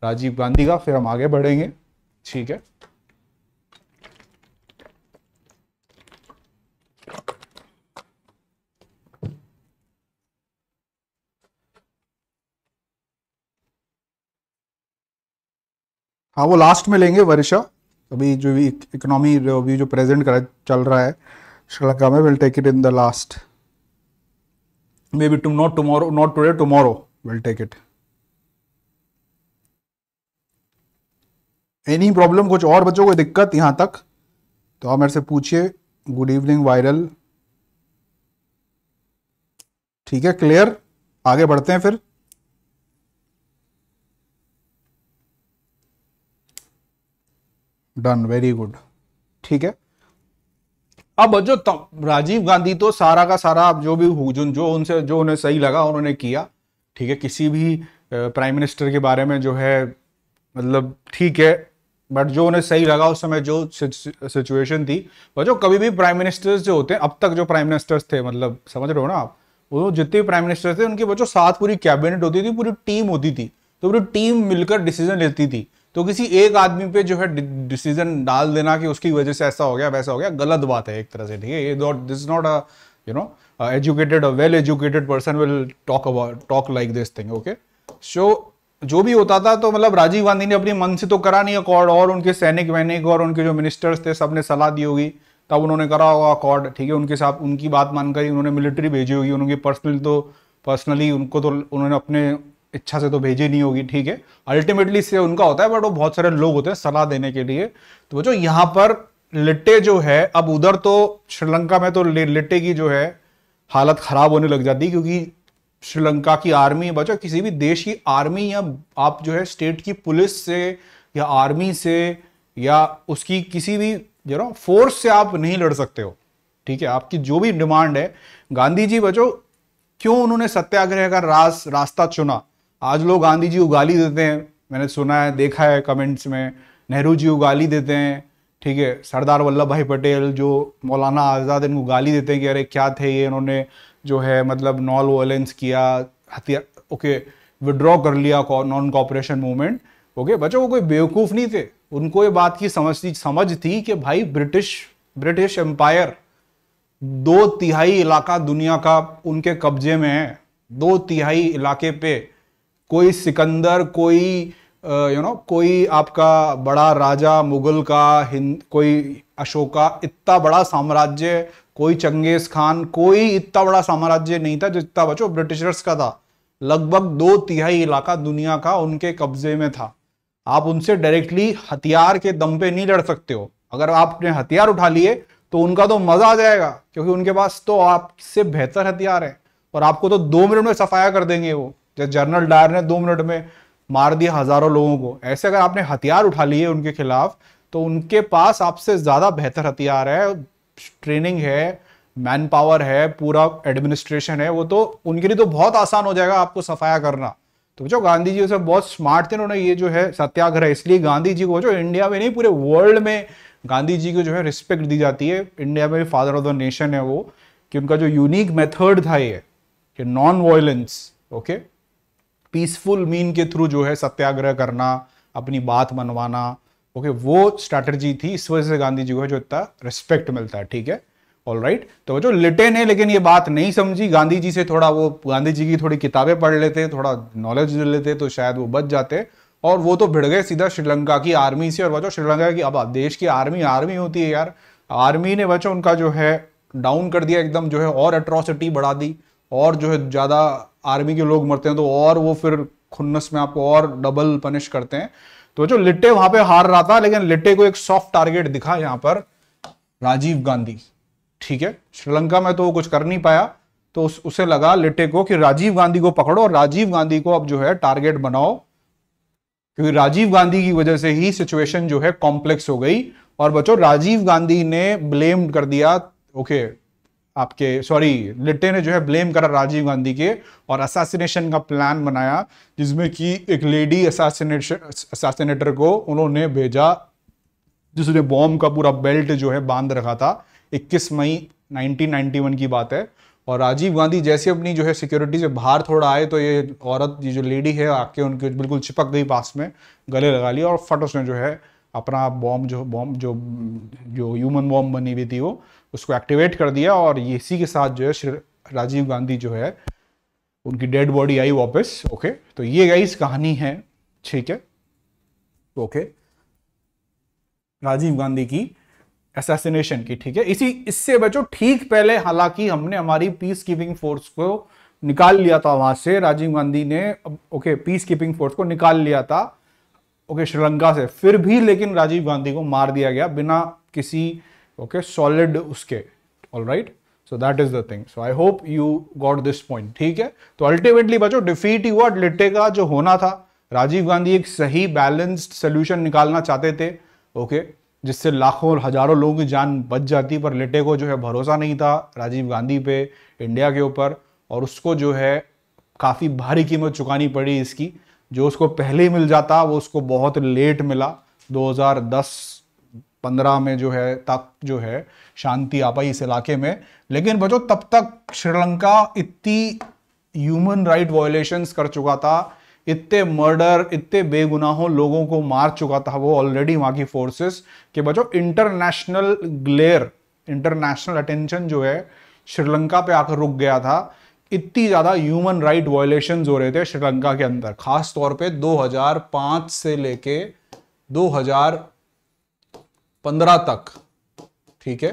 राजीव गांधी का फिर हम आगे बढ़ेंगे ठीक है हाँ वो लास्ट में लेंगे वर्षा अभी जो भी इकोनॉमी अभी जो प्रेजेंट कर चल रहा है श्रीलंका में will take it in the last maybe two not tomorrow not today tomorrow will take it any problem कुछ और बच्चों को दिक्कत यहां तक तो आप मेरे से पूछिए गुड इवनिंग वायरल ठीक है क्लियर आगे बढ़ते हैं फिर डन वेरी गुड ठीक है अब जो राजीव गांधी तो सारा का सारा जो भी हुजून जो उनसे जो उन्हें सही लगा उन्होंने किया ठीक है किसी भी प्राइम मिनिस्टर के बारे में जो है मतलब ठीक है बट जो उन्हें सही लगा उस समय जो सिचुएशन थी जो कभी भी प्राइम मिनिस्टर्स जो होते हैं अब तक जो प्राइम मिनिस्टर्स थे मतलब समझ रहे हो ना आप वो जितने भी प्राइम मिनिस्टर थे उनके बच्चों साथ पूरी कैबिनेट होती थी पूरी टीम होती थी तो पूरी टीम मिलकर डिसीजन लेती थी तो किसी एक आदमी पे जो है डिसीजन डाल देना कि उसकी वजह से ऐसा हो गया वैसा हो गया गलत बात है एक तरह से ठीक है ये this not a you know educated a well educated person will talk about talk like this thing okay so जो भी होता था तो मतलब राजीव गांधी ने अपने मन से तो करा नहीं अकॉर्ड और उनके सैनिक वैनिक और उनके जो मिनिस्टर्स थे सब ने सलाह दी होगी तब उन्होंने करा होगा अकॉर्ड ठीक है उनके साथ उनकी बात मानकर ही उन्होंने मिलिट्री भेजी होगी उनकी पर्सनल तो पर्सनली उनको तो उन्होंने अपने इच्छा से तो भेजी नहीं होगी ठीक है अल्टीमेटली इससे उनका होता है बट वो बहुत सारे लोग होते हैं सलाह देने के लिए तो बच्चों यहाँ पर लिट्टे जो है अब उधर तो श्रीलंका में तो लिट्टे की जो है हालत खराब होने लग जाती क्योंकि श्रीलंका की आर्मी बचा किसी भी देश की आर्मी या आप जो है स्टेट की पुलिस से या आर्मी से या उसकी किसी भी जो फोर्स से आप नहीं लड़ सकते हो ठीक है आपकी जो भी डिमांड है गांधी जी बचो क्यों उन्होंने सत्याग्रह का रास रास्ता चुना आज लोग गांधी जी उगाली देते हैं मैंने सुना है देखा है कमेंट्स में नेहरू जी उगाली देते हैं ठीक है सरदार वल्लभ भाई पटेल जो मौलाना आज़ाद इनको गाली देते हैं कि अरे क्या थे ये इन्होंने जो है मतलब नॉन वायलेंस किया हथियार ओके विड्रॉ कर लिया नॉन कॉपरेशन मूवमेंट ओके बच्चों वो कोई बेवकूफ़ नहीं थे उनको ये बात की समझ थी समझ थी कि भाई ब्रिटिश ब्रिटिश एम्पायर दो तिहाई इलाका दुनिया का उनके कब्जे में है दो तिहाई इलाके पे कोई सिकंदर कोई यू नो कोई आपका बड़ा राजा मुगल का हिंद कोई अशोका इतना बड़ा साम्राज्य कोई चंगेज खान कोई इतना बड़ा साम्राज्य नहीं था जितना बचो ब्रिटिशर्स का था लगभग दो तिहाई इलाका दुनिया का उनके कब्जे में था आप उनसे डायरेक्टली हथियार के दम पे नहीं लड़ सकते हो अगर आपने हथियार उठा लिए तो उनका तो मजा आ जाएगा क्योंकि उनके पास तो आपसे बेहतर हथियार है और आपको तो दो मिनट में सफाया कर देंगे वो जब जनरल डायर ने दो मिनट में मार दिया हजारों लोगों को ऐसे अगर आपने हथियार उठा लिए उनके खिलाफ तो उनके पास आपसे ज्यादा बेहतर हथियार है ट्रेनिंग है मैन पावर है पूरा एडमिनिस्ट्रेशन है वो तो उनके लिए तो बहुत आसान हो जाएगा आपको सफाया करना तो जो गांधी जी से बहुत स्मार्ट थे उन्होंने ये जो है सत्याग्रह इसलिए गांधी जी को जो इंडिया में नहीं पूरे वर्ल्ड में गांधी जी को जो है रिस्पेक्ट दी जाती है इंडिया में भी फादर ऑफ द नेशन है वो कि उनका जो यूनिक मेथड था ये कि non violence okay peaceful mean के थ्रू जो है सत्याग्रह करना अपनी बात मनवाना ओके वो स्ट्रैटेजी थी इस वजह से गांधी जी को जो इतना रिस्पेक्ट मिलता है ठीक है ऑल राइट right? तो जो लिटेन है लेकिन ये बात नहीं समझी गांधी जी से थोड़ा वो गांधी जी की थोड़ी किताबें पढ़ लेते थोड़ा नॉलेज ले लेते तो शायद वो बच जाते और वो तो भिड़ गए सीधा श्रीलंका की आर्मी से और बचो श्रीलंका की अब देश की आर्मी आर्मी होती है यार आर्मी ने बचो उनका जो है डाउन कर दिया एकदम जो है और अट्रॉसिटी बढ़ा दी और जो है ज़्यादा आर्मी के लोग मरते हैं तो और वो फिर खुन्नस में आपको और डबल पनिश करते हैं तो जो लिट्टे वहां पे हार रहा था लेकिन लिट्टे को एक सॉफ्ट टारगेट दिखा यहां पर राजीव गांधी ठीक है श्रीलंका में तो वो कुछ कर नहीं पाया तो उस, उसे लगा लिट्टे को कि राजीव गांधी को पकड़ो और राजीव गांधी को अब जो है टारगेट बनाओ क्योंकि राजीव गांधी की वजह से ही सिचुएशन जो है कॉम्प्लेक्स हो गई और बच्चों राजीव गांधी ने ब्लेम कर दिया ओके आपके सॉरी लिट्टे ने जो है ब्लेम करा राजीव गांधी के और असासिनेशन का प्लान बनाया जिसमें कि एक लेडी असासिनेशन असासिनेटर को उन्होंने भेजा जिसने बॉम्ब का पूरा बेल्ट जो है बांध रखा था 21 मई 1991 की बात है और राजीव गांधी जैसे अपनी जो है सिक्योरिटी से बाहर थोड़ा आए तो ये औरत ये जो लेडी है आके उनके बिल्कुल चिपक गई पास में गले लगा लिया और फट उसने जो है अपना बॉम्ब जो बॉम्ब जो जो ह्यूमन बॉम्ब बनी हुई थी वो उसको एक्टिवेट कर दिया और इसी के साथ जो है राजीव गांधी जो है उनकी डेड बॉडी आई वापस ओके तो ये गई कहानी है ठीक है ओके तो राजीव गांधी की असैसिनेशन की ठीक है इसी इससे बचो ठीक पहले हालांकि हमने हमारी पीस कीपिंग फोर्स को निकाल लिया था वहां से राजीव गांधी ने ओके पीस कीपिंग फोर्स को निकाल लिया था ओके श्रीलंका से फिर भी लेकिन राजीव गांधी को मार दिया गया बिना किसी ओके सॉलिड उसके all right so that is the thing so I hope you got this point ठीक है तो अल्टीमेटली बचो डिफीट यू हुआ लिट्टे का जो होना था राजीव गांधी एक सही बैलेंस्ड सोल्यूशन निकालना चाहते थे ओके okay? जिससे लाखों और हजारों लोगों की जान बच जाती पर लिट्टे को जो है भरोसा नहीं था राजीव गांधी पे इंडिया के ऊपर और उसको जो है काफ़ी भारी कीमत चुकानी पड़ी इसकी जो उसको पहले ही मिल जाता वो उसको बहुत लेट मिला पंद्रह में जो है तक जो है शांति आ पाई इस इलाके में लेकिन बच्चों तब तक श्रीलंका इतनी ह्यूमन राइट वायोलेशंस कर चुका था इतने मर्डर इतने बेगुनाहों लोगों को मार चुका था वो ऑलरेडी वहाँ की फोर्सेस के बचो इंटरनेशनल ग्लेयर इंटरनेशनल अटेंशन जो है श्रीलंका पे आकर रुक गया था इतनी ज़्यादा ह्यूमन राइट वायोलेशन हो रहे थे श्रीलंका के अंदर खास तौर पे 2005 से लेके पंद्रह तक ठीक है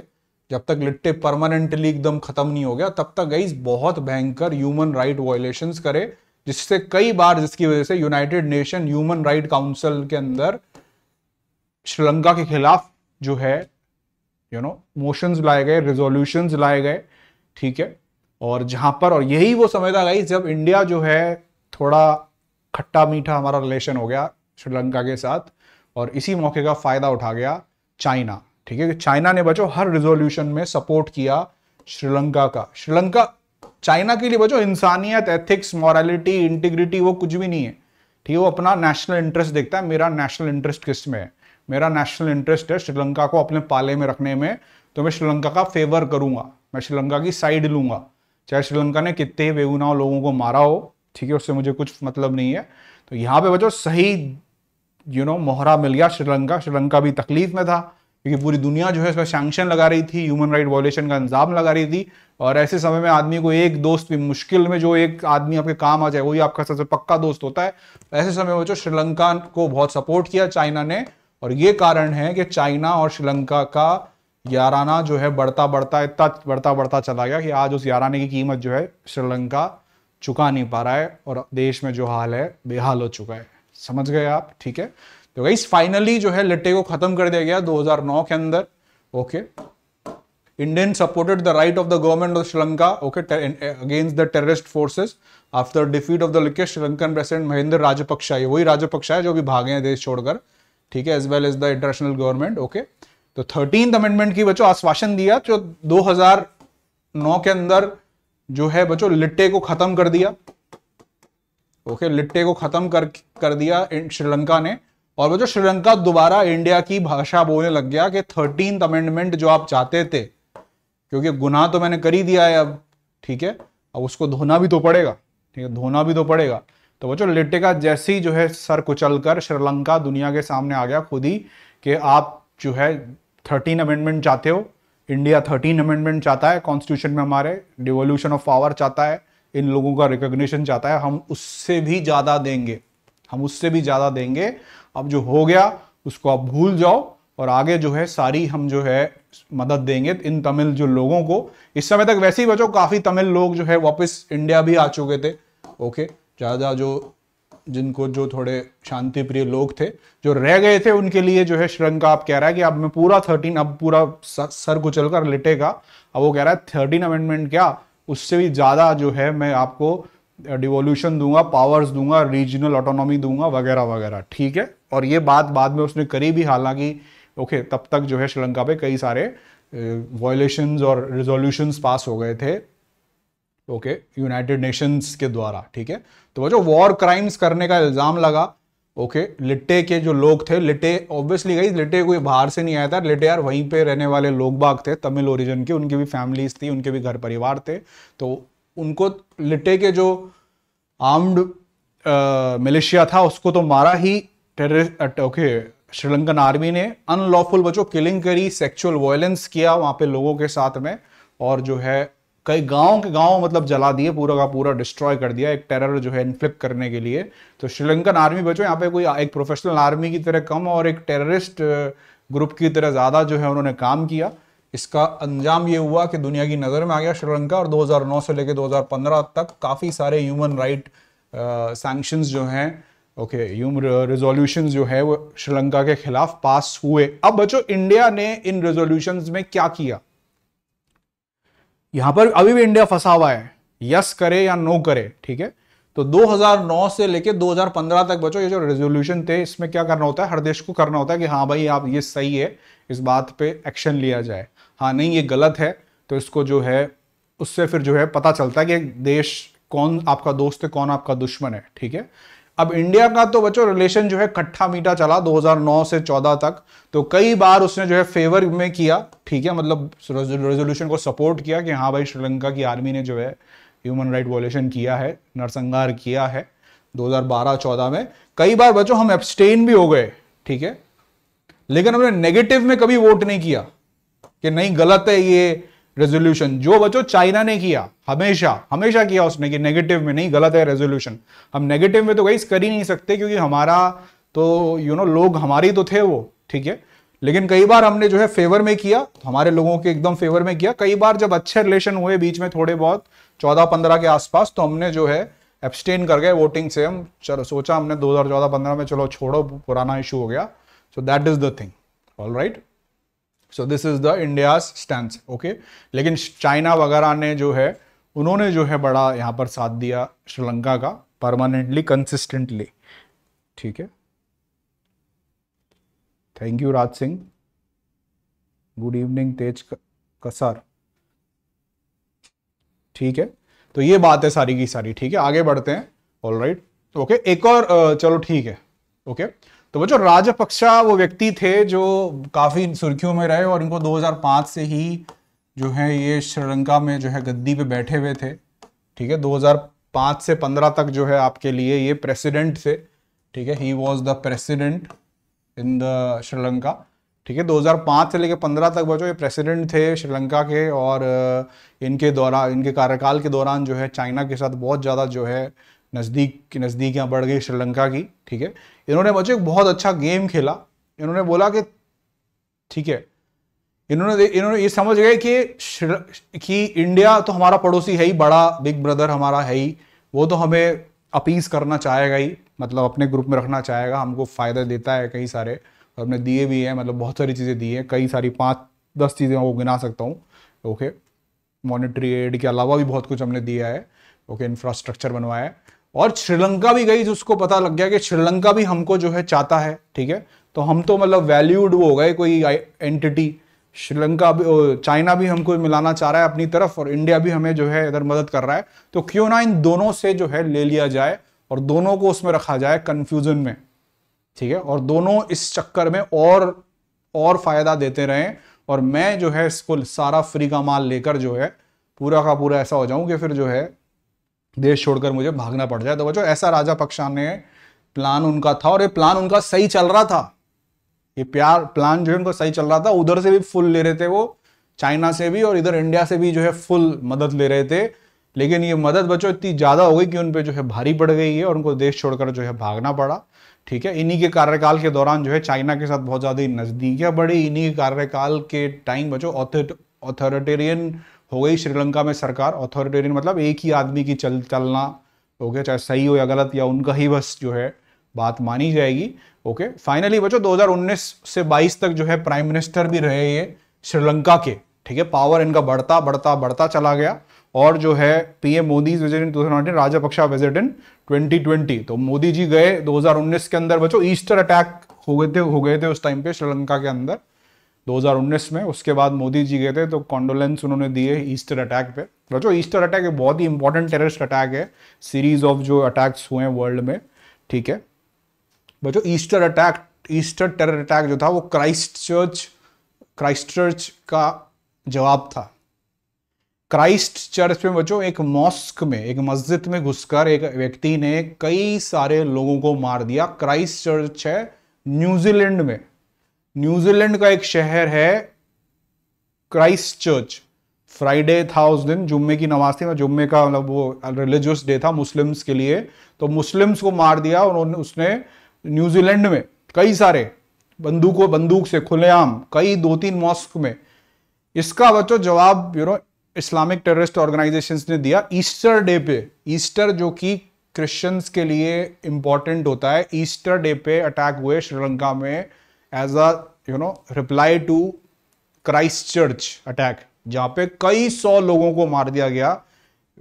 जब तक लिट्टे परमानेंटली एकदम खत्म नहीं हो गया तब तक गई बहुत भयंकर ह्यूमन राइट वायोलेशन करे जिससे कई बार जिसकी वजह से United Nation human right council के अंदर श्रीलंका के खिलाफ जो है यू नो मोशंस लाए गए रेजोल्यूशंस लाए गए ठीक है और जहां पर और यही वो समय था गई जब इंडिया जो है थोड़ा खट्टा मीठा हमारा रिलेशन हो गया श्रीलंका के साथ और इसी मौके का फायदा उठा गया चाइना ठीक है चाइना ने बचो हर रिजोल्यूशन में सपोर्ट किया श्रीलंका का श्रीलंका चाइना के लिए बचो इंसानियत एथिक्स मॉरलिटी इंटीग्रिटी वो कुछ भी नहीं है ठीक है वो अपना नेशनल इंटरेस्ट देखता है मेरा नेशनल इंटरेस्ट किस में है मेरा नेशनल इंटरेस्ट है श्रीलंका को अपने पाले में रखने में तो मैं श्रीलंका का फेवर करूंगा मैं श्रीलंका की साइड लूंगा चाहे श्रीलंका ने कितने बेगुनाह लोगों को मारा हो ठीक है उससे मुझे कुछ मतलब नहीं है तो यहाँ पे बचो सही यू नो मोहरा मिल गया श्रीलंका श्रीलंका भी तकलीफ में था क्योंकि पूरी दुनिया जो है इस पर सैंक्शन लगा रही थी ह्यूमन राइट वॉयलेशन का इंजाम लगा रही थी और ऐसे समय में आदमी को एक दोस्त भी मुश्किल में जो एक आदमी आपके काम आ जाए वही आपका सबसे पक्का दोस्त होता है तो ऐसे समय में जो श्रीलंका को बहुत सपोर्ट किया चाइना ने और ये कारण है कि चाइना और श्रीलंका का याराना जो है बढ़ता बढ़ता इतना बढ़ता बढ़ता चला गया कि आज उस याराने की कीमत जो है श्रीलंका चुका नहीं पा रहा है और देश में जो हाल है बेहाल हो चुका है समझ गए आप ठीक है तो गाइस फाइनली जो है लट्टे को खत्म कर दिया गया 2009 के अंदर okay Indian supported the right of the government of Sri Lanka okay against the terrorist forces after defeat of the likest Sri Lankan president Mahendra Rajapaksa ये वही राजपक्षा है जो भी भागे हैं देश छोड़कर ठीक है as well as the international government okay तो थर्टीन अमेंडमेंट की बच्चों आश्वासन दिया जो 2009 के अंदर जो है बच्चों लिट्टे को खत्म कर दिया ओके लिट्टे को खत्म कर कर दिया श्रीलंका ने और वो जो श्रीलंका दोबारा इंडिया की भाषा बोलने लग गया कि थर्टीन अमेंडमेंट जो आप चाहते थे क्योंकि गुनाह तो मैंने कर ही दिया है अब ठीक है अब उसको धोना भी तो पड़ेगा ठीक है धोना भी तो पड़ेगा तो लिट्टे का जैसे ही जो है सर कुचल कर श्रीलंका दुनिया के सामने आ गया खुद ही कि आप जो है थर्टीन अमेंडमेंट चाहते हो इंडिया थर्टीन अमेंडमेंट चाहता है कॉन्स्टिट्यूशन में हमारे डिवोल्यूशन ऑफ पावर चाहता है इन लोगों का रिकोगशन चाहता है हम उससे भी ज़्यादा देंगे हम उससे भी ज़्यादा देंगे अब जो हो गया उसको आप भूल जाओ और आगे जो है सारी हम जो है मदद देंगे इन तमिल जो लोगों को इस समय तक वैसे ही बचो काफ़ी तमिल लोग जो है वापस इंडिया भी आ चुके थे ओके ज़्यादा जो जिनको जो थोड़े शांति प्रिय लोग थे जो रह गए थे उनके लिए जो है श्रृंखला आप कह रहा है कि अब मैं पूरा थर्टीन अब पूरा सर कुचल कर लिटेगा अब वो कह रहा है थर्टीन अमेंडमेंट क्या उससे भी ज़्यादा जो है मैं आपको डिवोल्यूशन दूंगा पावर्स दूंगा रीजनल ऑटोनॉमी दूंगा वगैरह वगैरह ठीक है और ये बात बाद में उसने करी भी हालांकि ओके तब तक जो है श्रीलंका पे कई सारे वॉयलेशंस और रिजोल्यूशंस पास हो गए थे ओके यूनाइटेड नेशंस के द्वारा ठीक है तो वो जो वॉर क्राइम्स करने का इल्ज़ाम लगा ओके okay, लिट्टे के जो लोग थे लिट्टे ऑब्वियसली गई लिट्टे कोई बाहर से नहीं आया था लिट्टे यार वहीं पे रहने वाले लोग बाग थे तमिल ओरिजिन के उनकी भी फैमिलीज थी उनके भी घर परिवार थे तो उनको लिट्टे के जो आर्म्ड मलेशिया था उसको तो मारा ही टेररिस्ट ओके श्रीलंकन आर्मी ने अनलॉफुल बचो किलिंग करी सेक्चुअल वायलेंस किया वहाँ पे लोगों के साथ में और जो है कई गांव के गांव मतलब जला दिए पूरा का पूरा डिस्ट्रॉय कर दिया एक टेरर जो है इन्फ्लिक्ट करने के लिए तो श्रीलंकन आर्मी बचो यहाँ पे कोई एक प्रोफेशनल आर्मी की तरह कम और एक टेररिस्ट ग्रुप की तरह ज़्यादा जो है उन्होंने काम किया इसका अंजाम ये हुआ कि दुनिया की नज़र में आ गया श्रीलंका और 2009 से लेकर 2015 तक काफ़ी सारे ह्यूमन राइट सैंक्शंस जो हैं ओके ह्यूमन रेजोल्यूशन जो है वो श्रीलंका के खिलाफ पास हुए अब बच्चों इंडिया ने इन रेजोल्यूशन में क्या किया यहां पर अभी भी इंडिया फंसा हुआ है यस करे या नो करे ठीक है तो 2009 से लेके 2015 तक बचो ये जो रेजोल्यूशन थे इसमें क्या करना होता है हर देश को करना होता है कि हाँ भाई आप ये सही है इस बात पे एक्शन लिया जाए हाँ नहीं ये गलत है तो इसको जो है उससे फिर जो है पता चलता है कि देश कौन आपका दोस्त है कौन आपका दुश्मन है ठीक है अब इंडिया का तो बच्चों रिलेशन जो है खट्ठा मीठा चला 2009 से 14 तक तो कई बार उसने जो है फेवर में किया ठीक है मतलब रेजोल्यूशन को सपोर्ट किया कि हाँ भाई श्रीलंका की आर्मी ने जो है ह्यूमन राइट वॉल्यूशन किया है नरसंहार किया है 2012-14 में कई बार बच्चों हम एब्सटेन भी हो गए ठीक है लेकिन हमने नेगेटिव में कभी वोट नहीं किया कि नहीं गलत है ये रेजोल्यूशन जो बचो चाइना ने किया हमेशा हमेशा किया उसने कि नेगेटिव में नहीं गलत है रेजोल्यूशन हम नेगेटिव में तो गाइस कर ही नहीं सकते क्योंकि हमारा तो यू you नो know, लोग हमारे तो थे वो ठीक है लेकिन कई बार हमने जो है फेवर में किया हमारे लोगों के एकदम फेवर में किया कई बार जब अच्छे रिलेशन हुए बीच में थोड़े बहुत चौदह पंद्रह के आसपास तो हमने जो है एब्सटेन कर गए वोटिंग से हम चलो सोचा हमने चौदह पंद्रह में चलो छोड़ो पुराना इशू हो गया so that is the thing all right so this is the India stand okay लेकिन चाइना वगैरह ने जो है उन्होंने जो है बड़ा यहाँ पर साथ दिया श्रीलंका का परमानेंटली कंसिस्टेंटली ठीक है thank you Raj Singh good evening Tej Kasar ठीक है तो ये बात है सारी की सारी ठीक है आगे बढ़ते हैं ऑल राइट ओके एक और चलो ठीक है ओके तो वो जो राजपक्षा वो व्यक्ति थे जो काफ़ी सुर्खियों में रहे और इनको 2005 से ही जो है ये श्रीलंका में जो है गद्दी पे बैठे हुए थे ठीक है 2005 से 15 तक जो है आपके लिए ये प्रेसिडेंट थे ठीक है he was the president in the Sri Lanka ठीक है 2005 से लेकर 15 तक बचो ये प्रेसिडेंट थे श्रीलंका के और इनके दौरान इनके कार्यकाल के दौरान जो है चाइना के साथ बहुत ज़्यादा जो है नज़दीक की नज़दीक यहाँ बढ़ गई श्रीलंका की ठीक है इन्होंने बच्चों बहुत अच्छा गेम खेला इन्होंने बोला कि ठीक है इन्होंने इन्होंने ये समझ गए कि कि इंडिया तो हमारा पड़ोसी है ही बड़ा बिग ब्रदर हमारा है ही वो तो हमें अपीस करना चाहेगा ही मतलब अपने ग्रुप में रखना चाहेगा हमको फ़ायदा देता है कई सारे हमने दिए भी हैं मतलब बहुत सारी चीज़ें दी हैं कई सारी पाँच दस चीज़ें मैं गिना सकता हूँ ओके मॉनिटरी एड के अलावा भी बहुत कुछ हमने दिया है ओके इंफ्रास्ट्रक्चर बनवाया है और श्रीलंका भी गई जिसको तो पता लग गया कि श्रीलंका भी हमको जो है चाहता है ठीक है तो हम तो मतलब वैल्यूड वो हो गए कोई एंटिटी श्रीलंका भी चाइना भी हमको मिलाना चाह रहा है अपनी तरफ और इंडिया भी हमें जो है इधर मदद कर रहा है तो क्यों ना इन दोनों से जो है ले लिया जाए और दोनों को उसमें रखा जाए कन्फ्यूजन में ठीक है और दोनों इस चक्कर में और और फायदा देते रहें और मैं जो है इसको सारा फ्री का माल लेकर जो है पूरा का पूरा ऐसा हो जाऊं कि फिर जो है देश छोड़कर मुझे भागना पड़ जाए तो बच्चों ऐसा राजा पक्षा ने प्लान उनका था और ये प्लान उनका सही चल रहा था ये प्यार प्लान जो है उनका सही चल रहा था उधर से भी फुल ले रहे थे वो चाइना से भी और इधर इंडिया से भी जो है फुल मदद ले रहे थे लेकिन ये मदद बच्चों इतनी ज़्यादा हो गई कि उन पर जो है भारी पड़ गई है और उनको देश छोड़कर जो है भागना पड़ा ठीक है इन्हीं के कार्यकाल के दौरान जो है चाइना के साथ बहुत ज़्यादा नजदीकियां बढ़ी इन्हीं के कार्यकाल के टाइम बच्चों ऑथोरिटेरियन हो गई श्रीलंका में सरकार ऑथोरिटेरियन मतलब एक ही आदमी की चल चलना ओके चाहे सही हो या गलत या उनका ही बस जो है बात मानी जाएगी ओके फाइनली बच्चों 2019 से 22 तक जो है प्राइम मिनिस्टर भी रहे ये श्रीलंका के ठीक है पावर इनका बढ़ता बढ़ता बढ़ता चला गया और जो है PM Modi visit in two thousand Rajapaksa visit in 2020 तो मोदी जी गए 2019 के अंदर बच्चों ईस्टर अटैक हो गए थे हो गए थे उस टाइम पे श्रीलंका के अंदर 2019 में उसके बाद मोदी जी गए थे तो कॉन्डोलेंस उन्होंने दिए ईस्टर अटैक पे तो जो ईस्टर अटैक एक बहुत ही इंपॉर्टेंट टेररिस्ट अटैक है सीरीज ऑफ जो अटैक्स हुए हैं वर्ल्ड में ठीक है बचो Easter attack Easter terror attack जो था वो क्राइस्ट चर्च क्राइस्ट चर्च का जवाब था क्राइस्ट चर्च में बच्चों एक मॉस्क में एक मस्जिद में घुसकर एक व्यक्ति ने कई सारे लोगों को मार दिया क्राइस्ट चर्च है न्यूजीलैंड में न्यूजीलैंड का एक शहर है क्राइस्ट चर्च फ्राइडे था उस दिन जुम्मे की नमाज थी जुम्मे का मतलब वो रिलीजियस डे था मुस्लिम्स के लिए तो मुस्लिम्स को मार दिया उन्होंने उसने न्यूजीलैंड में कई सारे बंदूकों बंदूक से खुलेआम कई दो तीन मॉस्क में इसका बच्चों जवाब you know Islamic terrorist organisation ने दिया ईस्टर डे पे ईस्टर जो कि क्रिश्चियंस के लिए इंपॉर्टेंट होता है ईस्टर डे पे अटैक हुए श्रीलंका में as a you know reply to Christchurch attack जहां पे कई सौ लोगों को मार दिया गया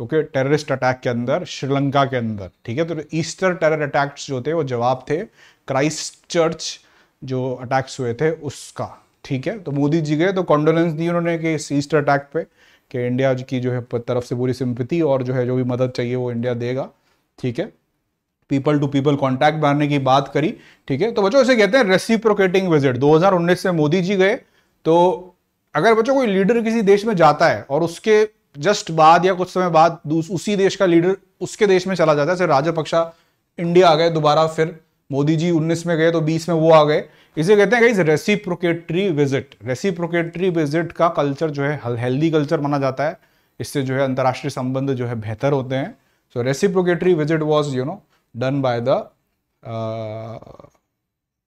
ओके टेररिस्ट अटैक के अंदर श्रीलंका के अंदर ठीक है तो ईस्टर टेरर अटैक्स जो थे वो जवाब थे क्राइस्ट चर्च जो अटैक्स हुए थे उसका ठीक है तो मोदी जी गए तो कॉन्डोलेंस दी उन्होंने कि इस ईस्टर अटैक पे कि इंडिया की जो है तरफ से पूरी सिंपति और जो है जो भी मदद चाहिए वो इंडिया देगा ठीक है पीपल टू पीपल कॉन्टैक्ट बनाने की बात करी ठीक है तो बच्चों इसे कहते हैं रेसिप्रोकेटिंग विजिट 2019 से मोदी जी गए तो अगर बच्चों कोई लीडर किसी देश में जाता है और उसके जस्ट बाद या कुछ समय बाद उसी देश का लीडर उसके देश में चला जाता है जैसे राजपक्षा इंडिया आ गए दोबारा फिर मोदी जी 19 में गए तो 20 में वो आ गए इसे कहते हैं रेसिप्रोकेटरी विजिट रेसिप्रोकेटरी विजिट का कल्चर जो है हेल्दी कल्चर माना जाता है इससे जो है अंतर्राष्ट्रीय संबंध जो है बेहतर होते हैं so reciprocatory visit was you know done by the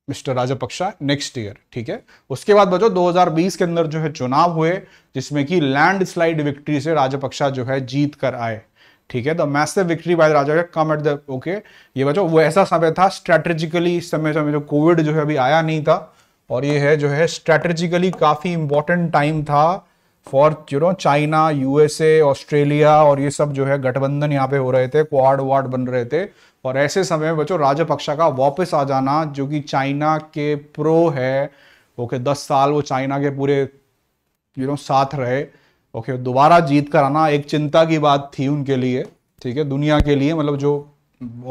mister Rajapaksa next year ठीक है उसके बाद बचो 2020 के अंदर जो है चुनाव हुए जिसमें कि लैंडस्लाइड विक्ट्री से राजपक्षा जो है जीत कर आए ठीक है the massive victory by Raja come at the okay ये बचो वो ऐसा समय था स्ट्रेटेजिकली इस समय समय जो कोविड जो है अभी आया नहीं था और ये है जो है स्ट्रेटेजिकली काफी इंपॉर्टेंट टाइम था for you know China USA Australia और ये सब जो है गठबंधन यहाँ पे हो रहे थे क्वाड वार्ड बन रहे थे और ऐसे समय में बच्चों राजपक्षा का वापस आ जाना जो कि चाइना के प्रो है ओके दस साल वो चाइना के पूरे यू नो साथ रहे ओके दोबारा जीत कर आना एक चिंता की बात थी उनके लिए ठीक है दुनिया के लिए मतलब जो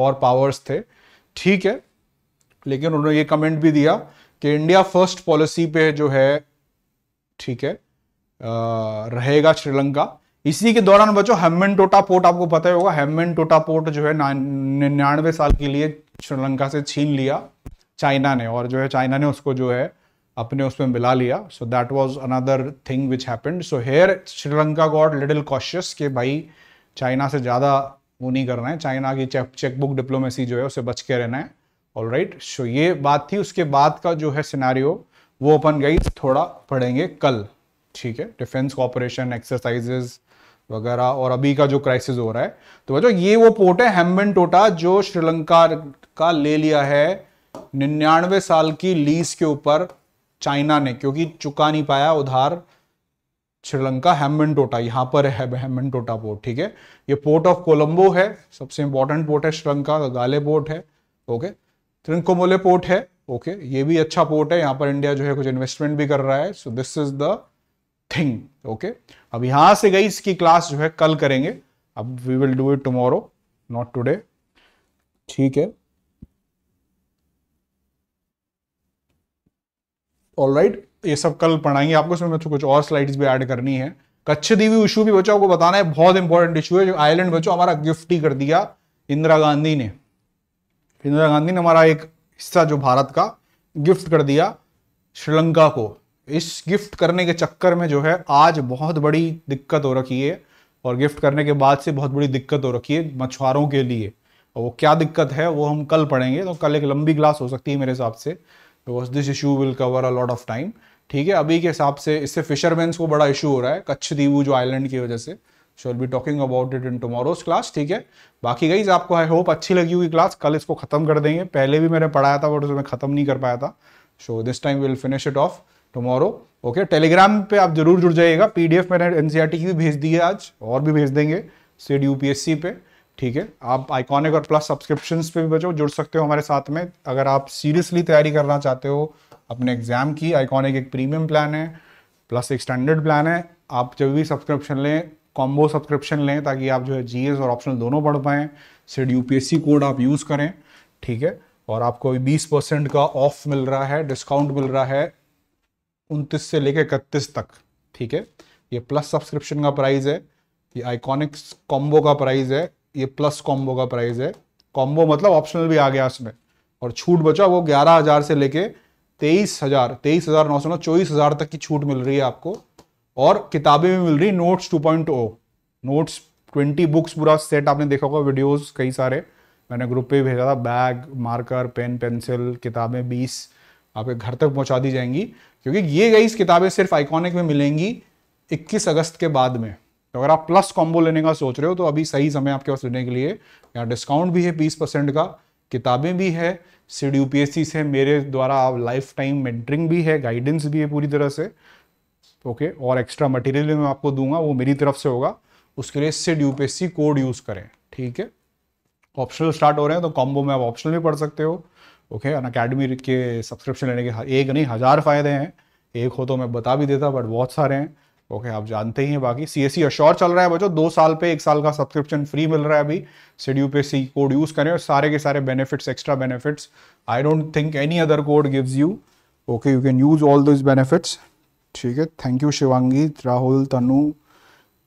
और पावर्स थे ठीक है लेकिन उन्होंने ये कमेंट भी दिया कि इंडिया फर्स्ट पॉलिसी पे जो है ठीक है रहेगा श्रीलंका इसी के दौरान बच्चों हेमन टोटा पोर्ट आपको पता ही होगा हेमन टोटा पोर्ट जो है निन्यानवे साल के लिए श्रीलंका से छीन लिया चाइना ने और जो है चाइना ने उसको जो है अपने उसमें मिला लिया so that was another thing which happened so here Sri Lanka got little cautious के भाई चाइना से ज़्यादा वो नहीं करना है चाइना की चेकबुक डिप्लोमेसी जो है उसे बच के रहना है ऑल राइट सो ये बात थी उसके बाद का जो है सिनारियो वो अपन गई थोड़ा पढ़ेंगे कल ठीक है डिफेंस कॉपरेशन एक्सरसाइजेज वगैरह और अभी का जो क्राइसिस हो रहा है तो बच्चों ये वो पोर्ट है हेमबन टोटा tota, जो श्रीलंका का ले लिया है निन्यानवे साल की लीज के ऊपर चाइना ने क्योंकि चुका नहीं पाया उधार श्रीलंका हेमबन टोटा tota, यहाँ पर है हेम्बन टोटा पोर्ट ठीक है ये पोर्ट ऑफ कोलंबो है सबसे इंपॉर्टेंट पोर्ट है श्रीलंका गाले पोर्ट है ओके त्रिंकोमोले पोर्ट है ओके ये भी अच्छा पोर्ट है यहाँ पर इंडिया जो है कुछ इन्वेस्टमेंट भी कर रहा है so this is the thing okay अब यहां से गई इसकी क्लास जो है कल करेंगे अब we will do it tomorrow not today ठीक है ऑल राइट ये सब कल पढ़ाएंगे आपको इसमें तो कुछ और स्लाइड्स भी ऐड करनी है कच्छ दीवी इशू भी बच्चों को बताना है बहुत इंपॉर्टेंट इशू है जो आयरलैंड बच्चों हमारा गिफ्ट ही कर दिया इंदिरा गांधी ने इंदिरा गांधी ने हमारा एक हिस्सा जो भारत का गिफ्ट कर दिया श्रीलंका को इस गिफ्ट करने के चक्कर में जो है आज बहुत बड़ी दिक्कत हो रखी है और गिफ्ट करने के बाद से बहुत बड़ी दिक्कत हो रखी है मछुआरों के लिए और वो क्या दिक्कत है वो हम कल पढ़ेंगे तो कल एक लंबी क्लास हो सकती है मेरे हिसाब से because this issue will cover a lot of time ठीक है अभी के हिसाब से इससे फिशरमैन्स को बड़ा इशू हो रहा है कच्छ दीवू जो आइलैंड की वजह से so will be talking about it in tomorrow's class ठीक है बाकी गई आपको आई होप अच्छी लगी हुई क्लास कल इसको खत्म कर देंगे पहले भी मैंने पढ़ाया था बट उसमें खत्म नहीं कर पाया था so this time will finish it off tomorrow okay Telegram पे आप जरूर जुड़ जाइएगा पीडीएफ मैंने एनसीईआरटी e की भी भेज दी है आज और भी भेज देंगे सीड यूपीएससी पे ठीक है आप आइकॉनिक और प्लस सब्सक्रिप्शन पे भी बचो जुड़ सकते हो हमारे साथ में अगर आप सीरियसली तैयारी करना चाहते हो अपने एग्जाम की आइकॉनिक एक प्रीमियम प्लान है प्लस एक स्टैंडर्ड प्लान है आप जब भी सब्सक्रिप्शन लें कॉम्बो सब्सक्रिप्शन लें ताकि आप जो है जी और ऑप्शनल दोनों पढ़ पाएँ सीड यूपीएससी कोड आप यूज़ करें ठीक है और आपको अभी बीस परसेंट का ऑफ मिल रहा है डिस्काउंट मिल रहा है उनतीस से लेकर इकतीस तक ठीक है ये प्लस सब्सक्रिप्शन का प्राइस है ये आइकॉनिक्स कॉम्बो का प्राइस है ये प्लस कॉम्बो का प्राइस है कॉम्बो मतलब ऑप्शनल भी आ गया इसमें और छूट बचा वो ग्यारह हज़ार से लेके तेईस हज़ार तेईस हज़ार नौ सौ नौ चौबीस हज़ार तक की छूट मिल रही है आपको और किताबें भी मिल रही notes two point O notes twenty books पूरा सेट आपने देखा होगा वीडियोज़ कई सारे मैंने ग्रुप पे भेजा था बैग मार्कर पेन पेंसिल किताबें बीस आपके घर तक पहुंचा दी जाएंगी क्योंकि ये गई किताबें सिर्फ आइकॉनिक में मिलेंगी 21 अगस्त के बाद में तो अगर आप प्लस कॉम्बो लेने का सोच रहे हो तो अभी सही समय आपके पास लेने के लिए यहाँ डिस्काउंट भी है बीस परसेंट का किताबें भी है सीड यू से मेरे द्वारा आप लाइफ टाइम मेंटरिंग भी है गाइडेंस भी है पूरी तरह से ओके और एक्स्ट्रा मटेरियल मैं आपको दूंगा वो मेरी तरफ से होगा उसके लिए सिड यूपीएससी कोड यूज़ करें ठीक है ऑप्शनल स्टार्ट हो रहे हैं तो कॉम्बो में आप ऑप्शनल भी पढ़ सकते हो ओके अन अकेडमी के सब्सक्रिप्शन लेने के एक नहीं हज़ार फ़ायदे हैं एक हो तो मैं बता भी देता बट बहुत सारे हैं ओके okay, आप जानते ही हैं बाकी सी एस अश्योर चल रहा है बच्चों दो साल पे एक साल का सब्सक्रिप्शन फ्री मिल रहा है अभी सीडियो पे सी कोड यूज़ करें और सारे के सारे benefits extra benefits I don't think any other code gives you okay you can use all this benefits ठीक है thank you Shivangi Rahul Tanu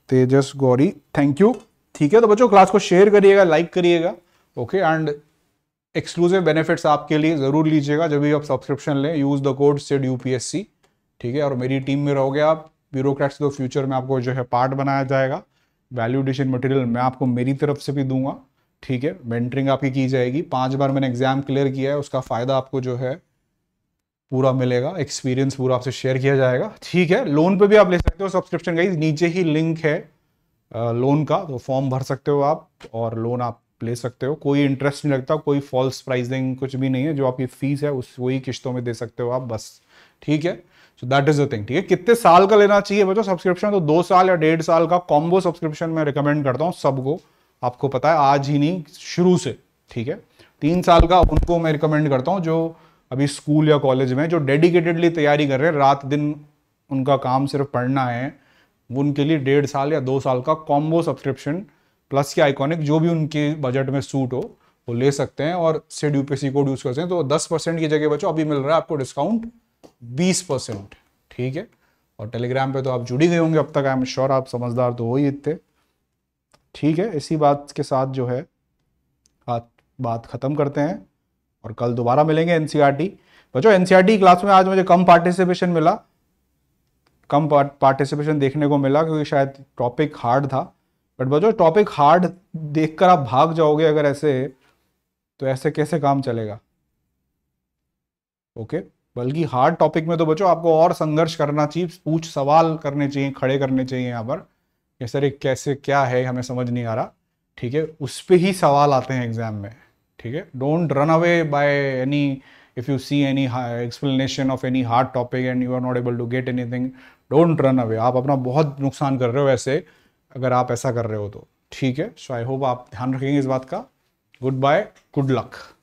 Tejas Gauri thank you ठीक है तो बच्चों क्लास को शेयर करिएगा लाइक करिएगा ओके एंड एक्सक्लूसिव बेनिफिट्स आपके लिए ज़रूर लीजिएगा जब भी आप सब्सक्रिप्शन लें use the code said you ठीक है और मेरी टीम में रहोगे आप ब्यूरोक्रेट्स तो फ्यूचर में आपको जो है पार्ट बनाया जाएगा वैल्यू मटेरियल मैं आपको मेरी तरफ से भी दूंगा ठीक है मेंटरिंग आपकी की जाएगी पांच बार मैंने एग्जाम क्लियर किया है उसका फ़ायदा आपको जो है पूरा मिलेगा एक्सपीरियंस पूरा आपसे शेयर किया जाएगा ठीक है लोन पे भी आप ले सकते हो सब्सक्रिप्शन का नीचे ही लिंक है लोन का तो फॉर्म भर सकते हो आप और लोन आप ले सकते हो कोई इंटरेस्ट नहीं लगता कोई फॉल्स प्राइसिंग कुछ भी नहीं है जो आपकी फीस है उस वही किश्तों में दे सकते हो आप बस ठीक है so that is the thing ठीक है कितने साल का लेना चाहिए बच्चों सब्सक्रिप्शन तो दो साल या डेढ़ साल का कॉम्बो सब्सक्रिप्शन मैं रिकमेंड करता हूँ सबको आपको पता है आज ही नहीं शुरू से ठीक है तीन साल का उनको मैं रिकमेंड करता हूँ जो अभी स्कूल या कॉलेज में जो डेडिकेटेडली तैयारी कर रहे हैं रात दिन उनका काम सिर्फ पढ़ना है उनके लिए डेढ़ साल या दो साल का कॉम्बो सब्सक्रिप्शन प्लस के आइकॉनिक जो भी उनके बजट में सूट हो वो ले सकते हैं और सेड यूपीसी कोड यूज कर सकते हैं तो दस परसेंट की जगह बच्चों अभी मिल रहा है आपको डिस्काउंट बीस परसेंट ठीक है और टेलीग्राम पे तो आप जुड़ी गए होंगे अब तक आई एम श्योर आप समझदार तो हो ही इतने ठीक है इसी बात के साथ जो है बात बात ख़त्म करते हैं और कल दोबारा मिलेंगे एन e बच्चों एन क्लास e में आज मुझे कम पार्टिसिपेशन मिला कम पार्टिसिपेशन देखने को मिला क्योंकि शायद टॉपिक हार्ड था बट बच्चों टॉपिक हार्ड देखकर आप भाग जाओगे अगर ऐसे तो ऐसे कैसे काम चलेगा ओके बल्कि हार्ड टॉपिक में तो बच्चों आपको और संघर्ष करना चाहिए पूछ सवाल करने चाहिए खड़े करने चाहिए यहाँ पर कि सर एक कैसे क्या है हमें समझ नहीं आ रहा ठीक है उस पर ही सवाल आते हैं एग्जाम में ठीक है don't run away by any if you see any explanation of any hard topic and you are not able to get anything don't run away आप अपना बहुत नुकसान कर रहे हो ऐसे अगर आप ऐसा कर रहे हो तो ठीक है सो आई होप आप ध्यान रखेंगे इस बात का गुड बाय गुड लक